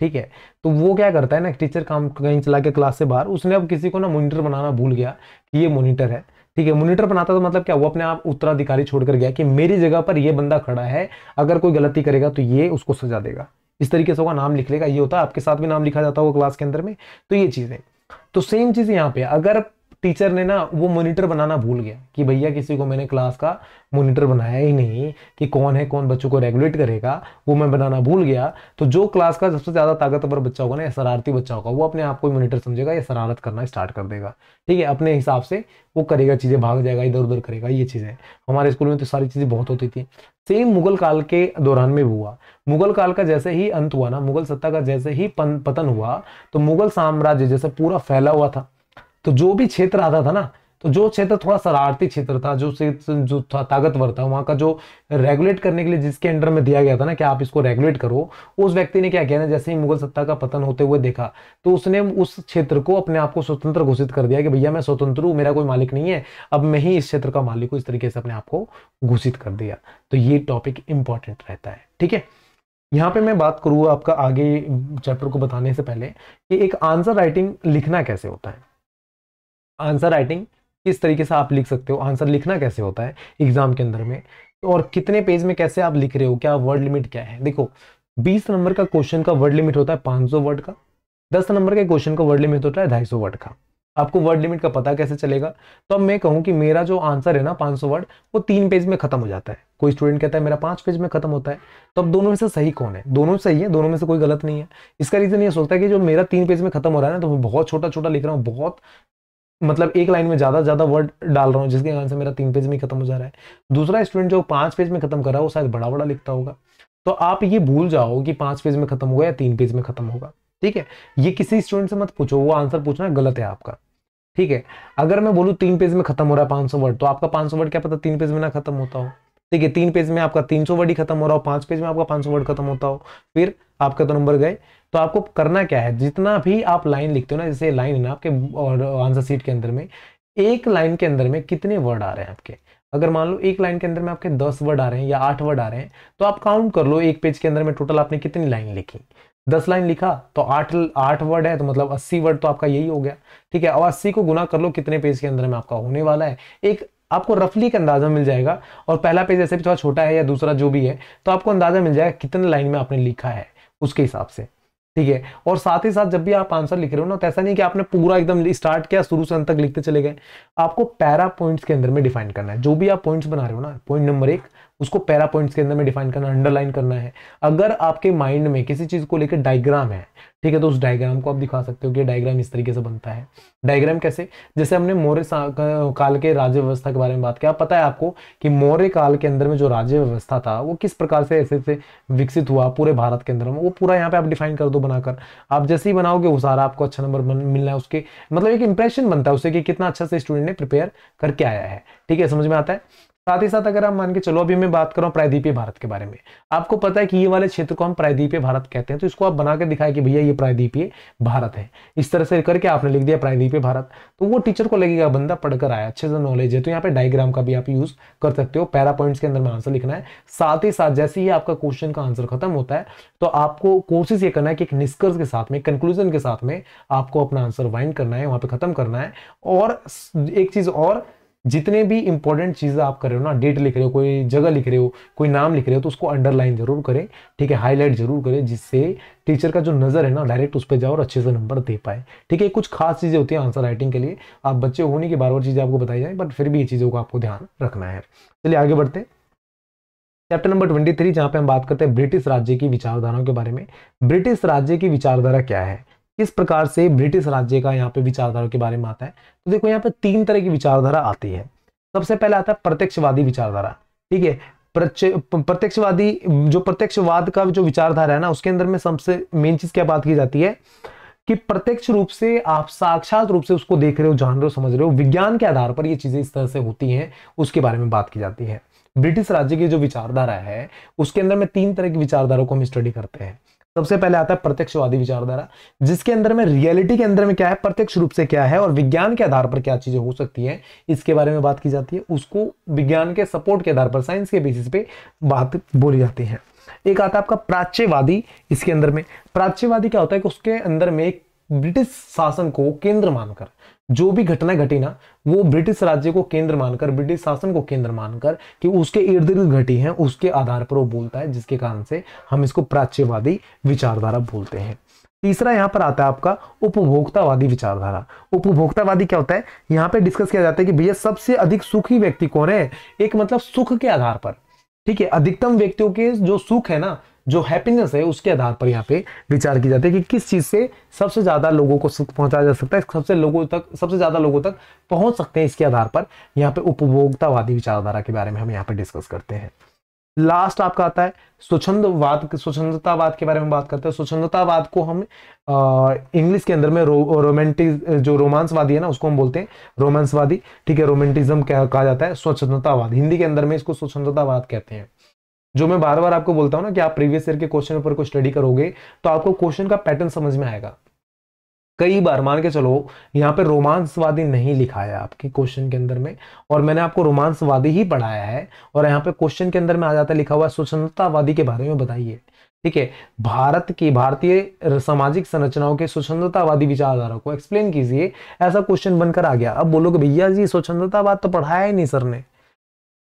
ठीक है तो वो क्या करता है ना टीचर काम कहीं चला गया क्लास से बाहर उसने अब किसी को ना मोनिटर बनाना भूल गया कि ये मोनिटर है ठीक है मोनिटर बनाता तो मतलब क्या वो अपने आप उत्तराधिकारी छोड़कर गया कि मेरी जगह पर ये बंदा खड़ा है अगर कोई गलती करेगा तो ये उसको सजा देगा इस तरीके से होगा नाम लिख लेगा ये होता है आपके साथ भी नाम लिखा जाता होगा क्लास के अंदर में तो ये चीज़ें तो सेम चीज़ यहाँ पे अगर टीचर ने ना वो मोनिटर बनाना भूल गया कि भैया किसी को मैंने क्लास का मोनिटर बनाया ही नहीं कि कौन है कौन बच्चों को रेगुलेट करेगा वो मैं बनाना भूल गया तो जो क्लास का सबसे ज़्यादा ताकतवर बच्चा होगा ना या शरारती बच्चा होगा वो अपने आप को मोनिटर समझेगा या शरारत करना स्टार्ट कर देगा ठीक है अपने हिसाब से वो करेगा चीज़ें भाग जाएगा इधर उधर करेगा ये चीज़ें हमारे स्कूल में तो सारी चीज़ें बहुत होती थी सेम मुगल काल के दौरान में हुआ मुगल काल का जैसे ही अंत हुआ ना मुगल सत्ता का जैसे ही पतन हुआ तो मुगल साम्राज्य जैसे पूरा फैला हुआ था तो जो भी क्षेत्र आता था ना तो जो क्षेत्र थोड़ा शरारती क्षेत्र था जो जो था ताकतवर था वहां का जो रेगुलेट करने के लिए जिसके अंडर में दिया गया था ना कि आप इसको रेगुलेट करो उस व्यक्ति ने क्या किया ना जैसे ही मुगल सत्ता का पतन होते हुए देखा तो उसने उस क्षेत्र को अपने आप को स्वतंत्र घोषित कर दिया कि भैया मैं स्वतंत्र हूं मेरा कोई मालिक नहीं है अब मैं ही इस क्षेत्र का मालिक हूँ इस तरीके से अपने आप को घोषित कर दिया तो ये टॉपिक इंपॉर्टेंट रहता है ठीक है यहाँ पे मैं बात करूँगा आपका आगे चैप्टर को बताने से पहले कि एक आंसर राइटिंग लिखना कैसे होता है आंसर राइटिंग किस तरीके से आप लिख सकते हो आंसर लिखना कैसे होता है एग्जाम के अंदर में और कितने पेज में कैसे आप लिख रहे हो क्या वर्ड लिमिट क्या है देखो बीस नंबर का क्वेश्चन का वर्ड लिमिट होता है पाँच सौ वर्ड का दस नंबर के क्वेश्चन का वर्ड लिमिट होता है ढाई सौ वर्ड का आपको वर्ड लिमिट का पता कैसे चलेगा तो अब मैं कहूँ कि मेरा जो आंसर है ना 500 वर्ड वो तीन पेज में खत्म हो जाता है कोई स्टूडेंट कहता है मेरा पांच पेज में खत्म होता है तो अब दोनों में से सही कौन है दोनों सही है दोनों में से कोई गलत नहीं है इसका रीजन ये सोचता है कि जो मेरा तीन पेज में खत्म हो रहा है ना तो मैं बहुत छोटा छोटा लिख रहा हूँ बहुत मतलब एक लाइन में ज़्यादा ज़्यादा वर्ड डाल रहा हूँ जिसके कारण से मेरा तीन पेज में खत्म हो जा रहा है दूसरा स्टूडेंट जो पांच पेज में खत्म कर रहा है वो शायद बड़ा बड़ा लिखता होगा तो आप ये भूल जाओ कि पांच पेज में खत्म होगा या तीन पेज में खत्म होगा ठीक है ये किसी स्टूडेंट से मत पूछो वो आंसर पूछना गलत है आपका ठीक है अगर मैं बोलूँ तीन पेज में खत्म हो रहा है पांच वर्ड तो आपका पांच वर्ड क्या पता तीन पेज में ना खत्म होता हो ठीक है तीन पेज में आपका तीन वर्ड ही खत्म हो रहा हो पांच पेज में आपका पांच वर्ड खत्म होता हो फिर आपका तो नंबर गए तो आपको करना क्या है जितना भी आप लाइन लिखते हो ना जैसे लाइन है ना आपके और आंसर सीट के अंदर में एक लाइन के अंदर में कितने वर्ड आ रहे हैं आपके अगर मान लो एक लाइन के अंदर में आपके दस वर्ड आ रहे हैं या आठ वर्ड आ रहे हैं तो आप काउंट कर लो एक पेज के अंदर में टोटल आपने कितनी लाइन लिखी दस लाइन लिखा तो आठ आठ वर्ड है तो मतलब अस्सी वर्ड तो आपका यही हो गया ठीक है अब अस्सी को गुना कर लो कितने पेज के अंदर में आपका होने वाला है एक आपको रफली का अंदाजा मिल जाएगा और पहला पेज ऐसे भी थोड़ा छोटा है या दूसरा जो भी है तो आपको अंदाजा मिल जाएगा कितने लाइन में आपने लिखा है उसके हिसाब से ठीक है और साथ ही साथ जब भी आप आंसर लिख रहे हो ना तो ऐसा नहीं कि आपने पूरा एकदम स्टार्ट किया शुरू से अंत तक लिखते चले गए आपको पैरा पॉइंट्स के अंदर में डिफाइन करना है जो भी आप पॉइंट्स बना रहे हो ना पॉइंट नंबर एक उसको पैरा पॉइंट्स के अंदर में डिफाइन करना अंडरलाइन करना है अगर आपके माइंड में किसी चीज़ को लेकर डायग्राम है ठीक है तो उस डायग्राम को आप दिखा सकते हो कि डायग्राम इस तरीके से बनता है डायग्राम कैसे जैसे हमने मौर्य काल के राज्य व्यवस्था के बारे में बात किया पता है आपको कि मौर्य काल के अंदर में जो राज्य व्यवस्था था वो किस प्रकार से ऐसे विकसित हुआ पूरे भारत के अंदर में वो पूरा यहाँ पे आप डिफाइन कर दो बनाकर आप जैसे ही बनाओगे वो सारा आपको अच्छा नंबर मिलना है उसके मतलब एक इंप्रेशन बनता है उससे कि कितना अच्छा से स्टूडेंट ने प्रिपेयर करके आया है ठीक है समझ में आता है साथ ही साथ अगर आप मान के चलो अभी मैं बात कर रहा हूँ प्रायद्वीपीय भारत के बारे में आपको पता है कि ये वाले क्षेत्र को हम प्रायद्वीपीय भारत कहते हैं तो इसको आप बना के दिखाए कि भैया ये प्रायद्वीपीय भारत है इस तरह से करके आपने लिख दिया प्रायद्वीपीय भारत तो वो टीचर को लगेगा बंदा पढ़कर आया अच्छे से नॉलेज है तो यहाँ पे डायग्राम का भी आप यूज कर सकते हो पैरा पॉइंट्स के अंदर में आंसर लिखना है साथ ही साथ जैसे ही आपका क्वेश्चन का आंसर खत्म होता है तो आपको कोशिश ये करना है कि एक निष्कर्ष के साथ में कंक्लूजन के साथ में आपको अपना आंसर वाइंड करना है वहां पर खत्म करना है और एक चीज और जितने भी इंपॉर्टेंट चीज़ें आप कर रहे हो ना डेट लिख रहे हो कोई जगह लिख रहे हो कोई नाम लिख रहे हो तो उसको अंडरलाइन जरूर करें ठीक है हाईलाइट जरूर करें जिससे टीचर का जो नज़र है ना डायरेक्ट उस पर जाओ और अच्छे से नंबर दे पाए ठीक है कुछ खास चीज़ें होती हैं आंसर राइटिंग के लिए आप बच्चे होने की बार बार चीज़ें आपको बताई जाए बट फिर भी ये चीज़ों का आपको ध्यान रखना है चलिए आगे बढ़ते हैं चैप्टर नंबर ट्वेंटी थ्री जहाँ पे हम बात करते हैं ब्रिटिश राज्य की विचारधाराओं के बारे में ब्रिटिश राज्य की विचारधारा क्या है किस प्रकार से ब्रिटिश राज्य का यहाँ पे विचारधारा के बारे में आता है तो देखो यहाँ पे तीन तरह की विचारधारा आती है सबसे पहले आता है प्रत्यक्षवादी विचारधारा ठीक है प्रत्यक्षवादी जो प्रत्यक्षवाद का जो विचारधारा है ना उसके अंदर में सबसे मेन चीज क्या बात की जाती है कि प्रत्यक्ष रूप से आप साक्षात रूप से उसको देख रहे हो जान रहे हो समझ रहे हो विज्ञान के आधार पर ये चीजें इस तरह से होती हैं उसके बारे में बात की जाती है ब्रिटिश राज्य की जो विचारधारा है उसके अंदर में तीन तरह की विचारधारा को हम स्टडी करते हैं सबसे पहले आता है प्रत्यक्षवादी विचारधारा जिसके अंदर में रियलिटी के अंदर में क्या है प्रत्यक्ष रूप से क्या है और विज्ञान के आधार पर क्या चीजें हो सकती हैं इसके बारे में बात की जाती है उसको विज्ञान के सपोर्ट के आधार पर साइंस के बेसिस पे बात बोली जाती है एक आता है आपका प्राच्यवादी इसके अंदर में प्राच्यवादी क्या होता है कि उसके अंदर में ब्रिटिश शासन को केंद्र मानकर जो भी घटना घटी ना वो ब्रिटिश राज्य को केंद्र मानकर ब्रिटिश शासन को केंद्र मानकर कि उसके इर्द गिर्द घटी है उसके आधार पर वो बोलता है जिसके कारण से हम इसको प्राच्यवादी विचारधारा बोलते हैं तीसरा यहां पर आता है आपका उपभोक्तावादी विचारधारा उपभोक्तावादी क्या होता है यहां पर डिस्कस किया जाता है कि भैया सबसे अधिक सुखी व्यक्ति कौन है एक मतलब सुख के आधार पर ठीक है अधिकतम व्यक्तियों के जो सुख है ना जो हैप्पीनेस है उसके आधार पर यहाँ पे विचार की जाती है कि किस चीज़ से सबसे ज़्यादा लोगों को सुख पहुँचाया जा सकता है सबसे लोगों तक सबसे ज़्यादा लोगों तक पहुँच सकते हैं इसके आधार पर यहाँ पे उपभोक्तावादी विचारधारा के बारे में हम यहाँ पे डिस्कस करते हैं लास्ट आपका आता है स्वच्छंदवाद स्वच्छंदतावाद के बारे में बात करते हैं स्वच्छंदतावाद को हम इंग्लिश के अंदर में रो, रोमांटिक जो रोमांसवादी है ना उसको हम बोलते हैं रोमांसवादी ठीक है रोमांटिज्म कहा जाता है स्वच्छंदतावाद हिंदी के अंदर में इसको स्वच्छंदतावाद कहते हैं जो मैं बार बार आपको बोलता हूँ ना कि आप प्रीवियस ईयर के क्वेश्चन पेपर को स्टडी करोगे तो आपको क्वेश्चन का पैटर्न समझ में आएगा कई बार मान के चलो यहाँ पे रोमांसवादी नहीं लिखा है आपके क्वेश्चन के अंदर में और मैंने आपको रोमांसवादी ही पढ़ाया है और यहाँ पे क्वेश्चन के अंदर में आ जाता है लिखा हुआ है स्वतंत्रतावादी के बारे में बताइए ठीक है भारत की भारतीय सामाजिक संरचनाओं के स्वतंत्रतावादी विचारधारा को एक्सप्लेन कीजिए ऐसा क्वेश्चन बनकर आ गया अब बोलोगे भैया जी स्वतंत्रतावाद तो पढ़ाया ही नहीं सर ने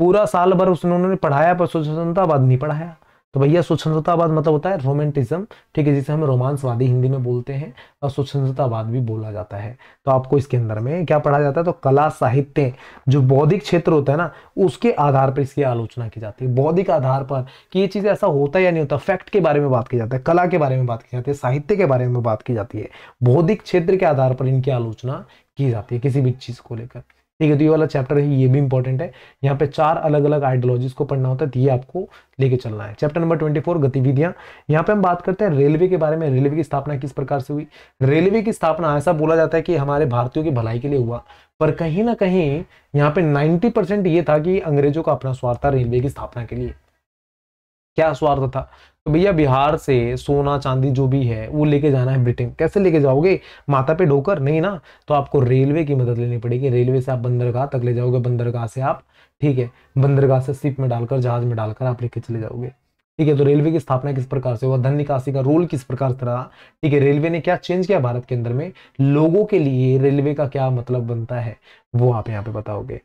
पूरा साल भर उसने उन्होंने पढ़ाया पर स्वतंत्रतावाद नहीं पढ़ाया तो भैया स्वतंत्रतावाद मतलब होता है रोमेंटिज्म ठीक है जिसे हम रोमांसवादी हिंदी में बोलते हैं और स्वतंत्रतावाद भी बोला जाता है तो आपको इसके अंदर में क्या पढ़ा जाता है तो कला साहित्य जो बौद्धिक क्षेत्र होता है ना उसके आधार पर इसकी आलोचना की जाती है बौद्धिक आधार पर कि ये चीज़ ऐसा होता है या नहीं होता फैक्ट के बारे में बात की जाती है कला के बारे में बात की जाती है साहित्य के बारे में बात की जाती है बौद्धिक क्षेत्र के आधार पर इनकी आलोचना की जाती है किसी भी चीज़ को लेकर ठीक है तो ये वाला चैप्टर है ये भी इंपॉर्टेंट है यहाँ पे चार अलग अलग आइडियोलॉजीज को पढ़ना होता है तो ये आपको लेके चलना है चैप्टर नंबर ट्वेंटी फोर गतिविधियां यहाँ पे हम बात करते हैं रेलवे के बारे में रेलवे की स्थापना किस प्रकार से हुई रेलवे की स्थापना ऐसा बोला जाता है कि हमारे भारतीयों की भलाई के लिए हुआ पर कहीं ना कहीं यहाँ पे नाइन्टी ये था कि अंग्रेजों का अपना स्वार्थ था रेलवे की स्थापना के लिए क्या स्वार्थ था तो भैया बिहार से सोना चांदी जो भी है वो लेके जाना है ब्रिटेन कैसे लेके जाओगे माता पे ढोकर नहीं ना तो आपको रेलवे की मदद लेनी पड़ेगी रेलवे से आप बंदरगाह तक ले जाओगे बंदरगाह से आप ठीक है बंदरगाह से सिप में डालकर जहाज में डालकर आप लेके चले जाओगे ठीक है तो रेलवे की स्थापना किस प्रकार से हुआ धन निकासी का रोल किस प्रकार से रहा ठीक है रेलवे ने क्या चेंज किया भारत के अंदर में लोगों के लिए रेलवे का क्या मतलब बनता है वो आप यहाँ पे बताओगे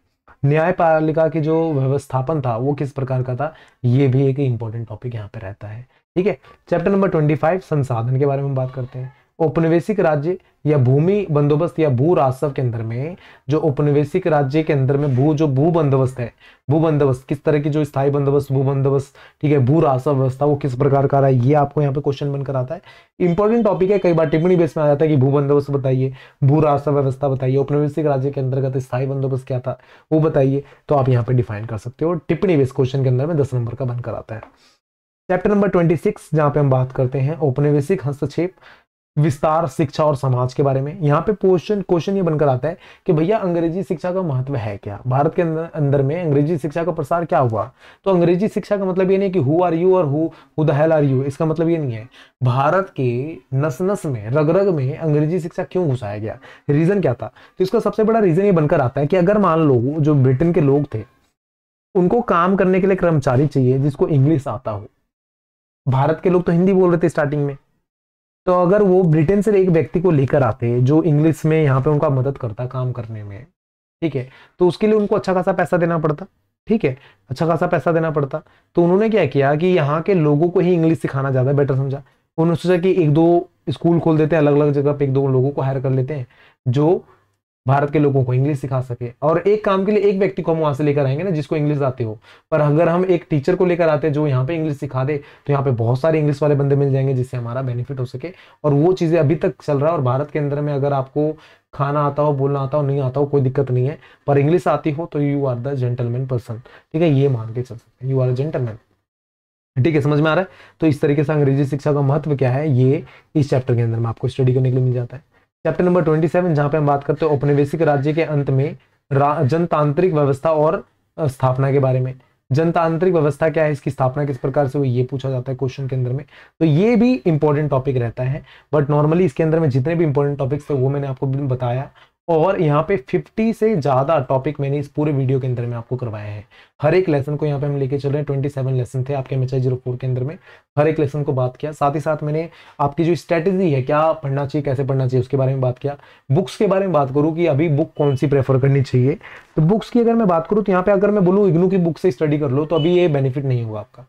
न्यायपालिका की जो व्यवस्थापन था वो किस प्रकार का था ये भी एक इंपॉर्टेंट टॉपिक यहाँ पे रहता है ठीक है चैप्टर नंबर ट्वेंटी फाइव संसाधन के बारे में बात करते हैं औपनिवेशिक राज्य या भूमि बंदोबस्त या भू राजस्व के अंदर में जो औपनिवेशिक राज्य के अंदर में भू जो भू बंदोबस्त है भू बंदोबस्त किस तरह की जो स्थायी बंदोबस्त भू बंदोबस्त ठीक है भू राजस्व व्यवस्था वो किस प्रकार का रहा है ये आपको यहाँ पे क्वेश्चन बनकर आता है इंपॉर्टेंट टॉपिक है कई बार टिप्पणी बेस में आ जाता है कि भू बंदोबस्त बताइए भू राजस्व व्यवस्था बताइए औपनिवेशिक राज्य के अंतर्गत स्थायी बंदोबस्त क्या था वो बताइए तो आप यहाँ पे डिफाइन कर सकते हो टिप्पणी बेस क्वेश्चन के अंदर में दस नंबर का बनकर आता है चैप्टर नंबर ट्वेंटी सिक्स जहाँ पे हम बात करते हैं औपनिवेशिक हस्तक्षेप विस्तार शिक्षा और समाज के बारे में यहाँ पे क्वेश्चन क्वेश्चन ये बनकर आता है कि भैया अंग्रेजी शिक्षा का महत्व है क्या भारत के अंदर, में अंग्रेजी शिक्षा का प्रसार क्या हुआ तो अंग्रेजी शिक्षा का मतलब ये नहीं कि हु आर यू और हु दल आर यू इसका मतलब ये नहीं है भारत के नस नस में रग रग में अंग्रेजी शिक्षा क्यों घुसाया गया रीजन क्या था तो इसका सबसे बड़ा रीजन ये बनकर आता है कि अगर मान लो जो ब्रिटेन के लोग थे उनको काम करने के लिए कर्मचारी चाहिए जिसको इंग्लिश आता हो भारत के लोग तो हिंदी बोल रहे थे स्टार्टिंग में तो अगर वो ब्रिटेन से एक व्यक्ति को लेकर आते जो इंग्लिश में यहाँ पे उनका मदद करता काम करने में ठीक है तो उसके लिए उनको अच्छा खासा पैसा देना पड़ता ठीक है अच्छा खासा पैसा देना पड़ता तो उन्होंने क्या किया कि यहाँ के लोगों को ही इंग्लिश सिखाना ज़्यादा बेटर समझा उन्होंने सोचा कि एक दो स्कूल खोल देते हैं अलग अलग जगह पे एक दो लोगों को हायर कर लेते हैं जो भारत के लोगों को इंग्लिश सिखा सके और एक काम के लिए एक व्यक्ति को हम वहां से लेकर आएंगे ना जिसको इंग्लिश आती हो पर अगर हम एक टीचर को लेकर आते हैं जो यहाँ पे इंग्लिश सिखा दे तो यहाँ पे बहुत सारे इंग्लिश वाले बंदे मिल जाएंगे जिससे हमारा बेनिफिट हो सके और वो चीज़ें अभी तक चल रहा है और भारत के अंदर में अगर आपको खाना आता हो बोलना आता हो नहीं आता हो कोई दिक्कत नहीं है पर इंग्लिश आती हो तो you are the gentleman person ठीक है ये मान के चल सकते हैं यू आर जेंटलमैन ठीक है समझ में आ रहा है तो इस तरीके से अंग्रेजी शिक्षा का महत्व क्या है ये इस चैप्टर के अंदर में आपको स्टडी करने के लिए मिल जाता है चैप्टर नंबर ट्वेंटी सेवन जहां पे हम बात करते हैं औपनिवेशिक राज्य के अंत में जनतांत्रिक व्यवस्था और स्थापना के बारे में जनतांत्रिक व्यवस्था क्या है इसकी स्थापना किस प्रकार से हुई ये पूछा जाता है क्वेश्चन के अंदर में तो ये भी इंपॉर्टेंट टॉपिक रहता है बट नॉर्मली इसके अंदर में जितने भी इंपॉर्टेंट टॉपिक्स थे वो मैंने आपको बताया और यहाँ पे 50 से ज़्यादा टॉपिक मैंने इस पूरे वीडियो के अंदर में आपको करवाए हैं हर एक लेसन को यहाँ पे हम लेके चल रहे हैं 27 लेसन थे आपके एम जीरो फोर के अंदर में हर एक लेसन को बात किया साथ ही साथ मैंने आपकी जो स्ट्रेटेजी है क्या पढ़ना चाहिए कैसे पढ़ना चाहिए उसके बारे में बात किया बुक्स के बारे में बात करूँ कि अभी बुक कौन सी प्रेफर करनी चाहिए तो बुक्स की अगर मैं बात करूँ तो यहाँ पे अगर मैं बोलूँ इग्नू की बुक से स्टडी कर लो तो अभी ये बेनिफिट नहीं होगा आपका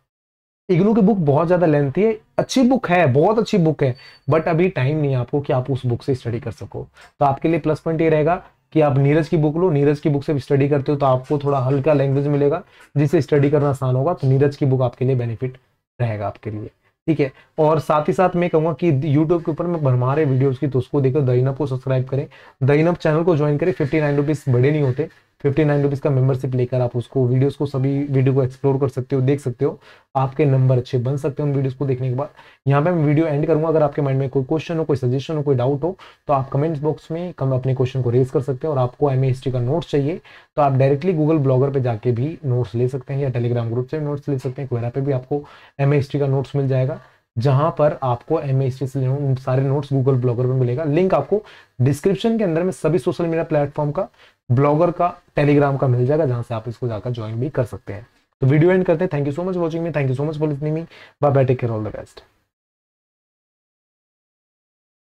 इग्नू की बुक बहुत ज़्यादा लेंथी है अच्छी बुक है बहुत अच्छी बुक है बट अभी टाइम नहीं है आपको कि आप उस बुक से स्टडी कर सको तो आपके लिए प्लस पॉइंट ये रहेगा कि आप नीरज की बुक लो नीरज की बुक से स्टडी करते हो तो आपको थोड़ा हल्का लैंग्वेज मिलेगा जिससे स्टडी करना आसान होगा तो नीरज की बुक आपके लिए बेनिफिट रहेगा आपके लिए ठीक है और साथ ही साथ मैं कहूँगा कि यूट्यूब के ऊपर मैं भरमा रहे वीडियोज़ की तो उसको देखो दइनब को सब्सक्राइब करें दइनब चैनल को ज्वाइन करें फिफ्टी नाइन रुपीज़ बड़े नहीं होते फिफ्टी नाइन रुपीज़ का मेंबरशिप लेकर आप उसको वीडियोस को सभी वीडियो को एक्सप्लोर कर सकते हो देख सकते हो आपके नंबर अच्छे बन सकते हो उन वीडियोस को देखने के बाद यहाँ पे मैं वीडियो एंड करूँगा अगर आपके माइंड में कोई क्वेश्चन हो कोई सजेशन हो कोई डाउट हो तो आप कमेंट्स बॉक्स में कम अपने क्वेश्चन को रेज कर सकते हो और आपको एम का नोट्स चाहिए तो आप डायरेक्टली गूगल ब्लॉगर पर जाकर भी नोट्स ले सकते हैं या टेलीग्राम ग्रुप से नोट्स ले सकते हैं क्वेरा पे भी आपको एम का नोट्स मिल जाएगा जहां पर आपको एम से सारे नोट्स गूगल ब्लॉगर पर मिलेगा लिंक आपको डिस्क्रिप्शन के अंदर में सभी सोशल मीडिया प्लेटफॉर्म का ब्लॉगर का टेलीग्राम का मिल जाएगा जहां से आप इसको जाकर ज्वाइन भी कर सकते हैं तो वीडियो एंड करते हैं thank you so much watching me thank you so much for listening me bye bye take care all the best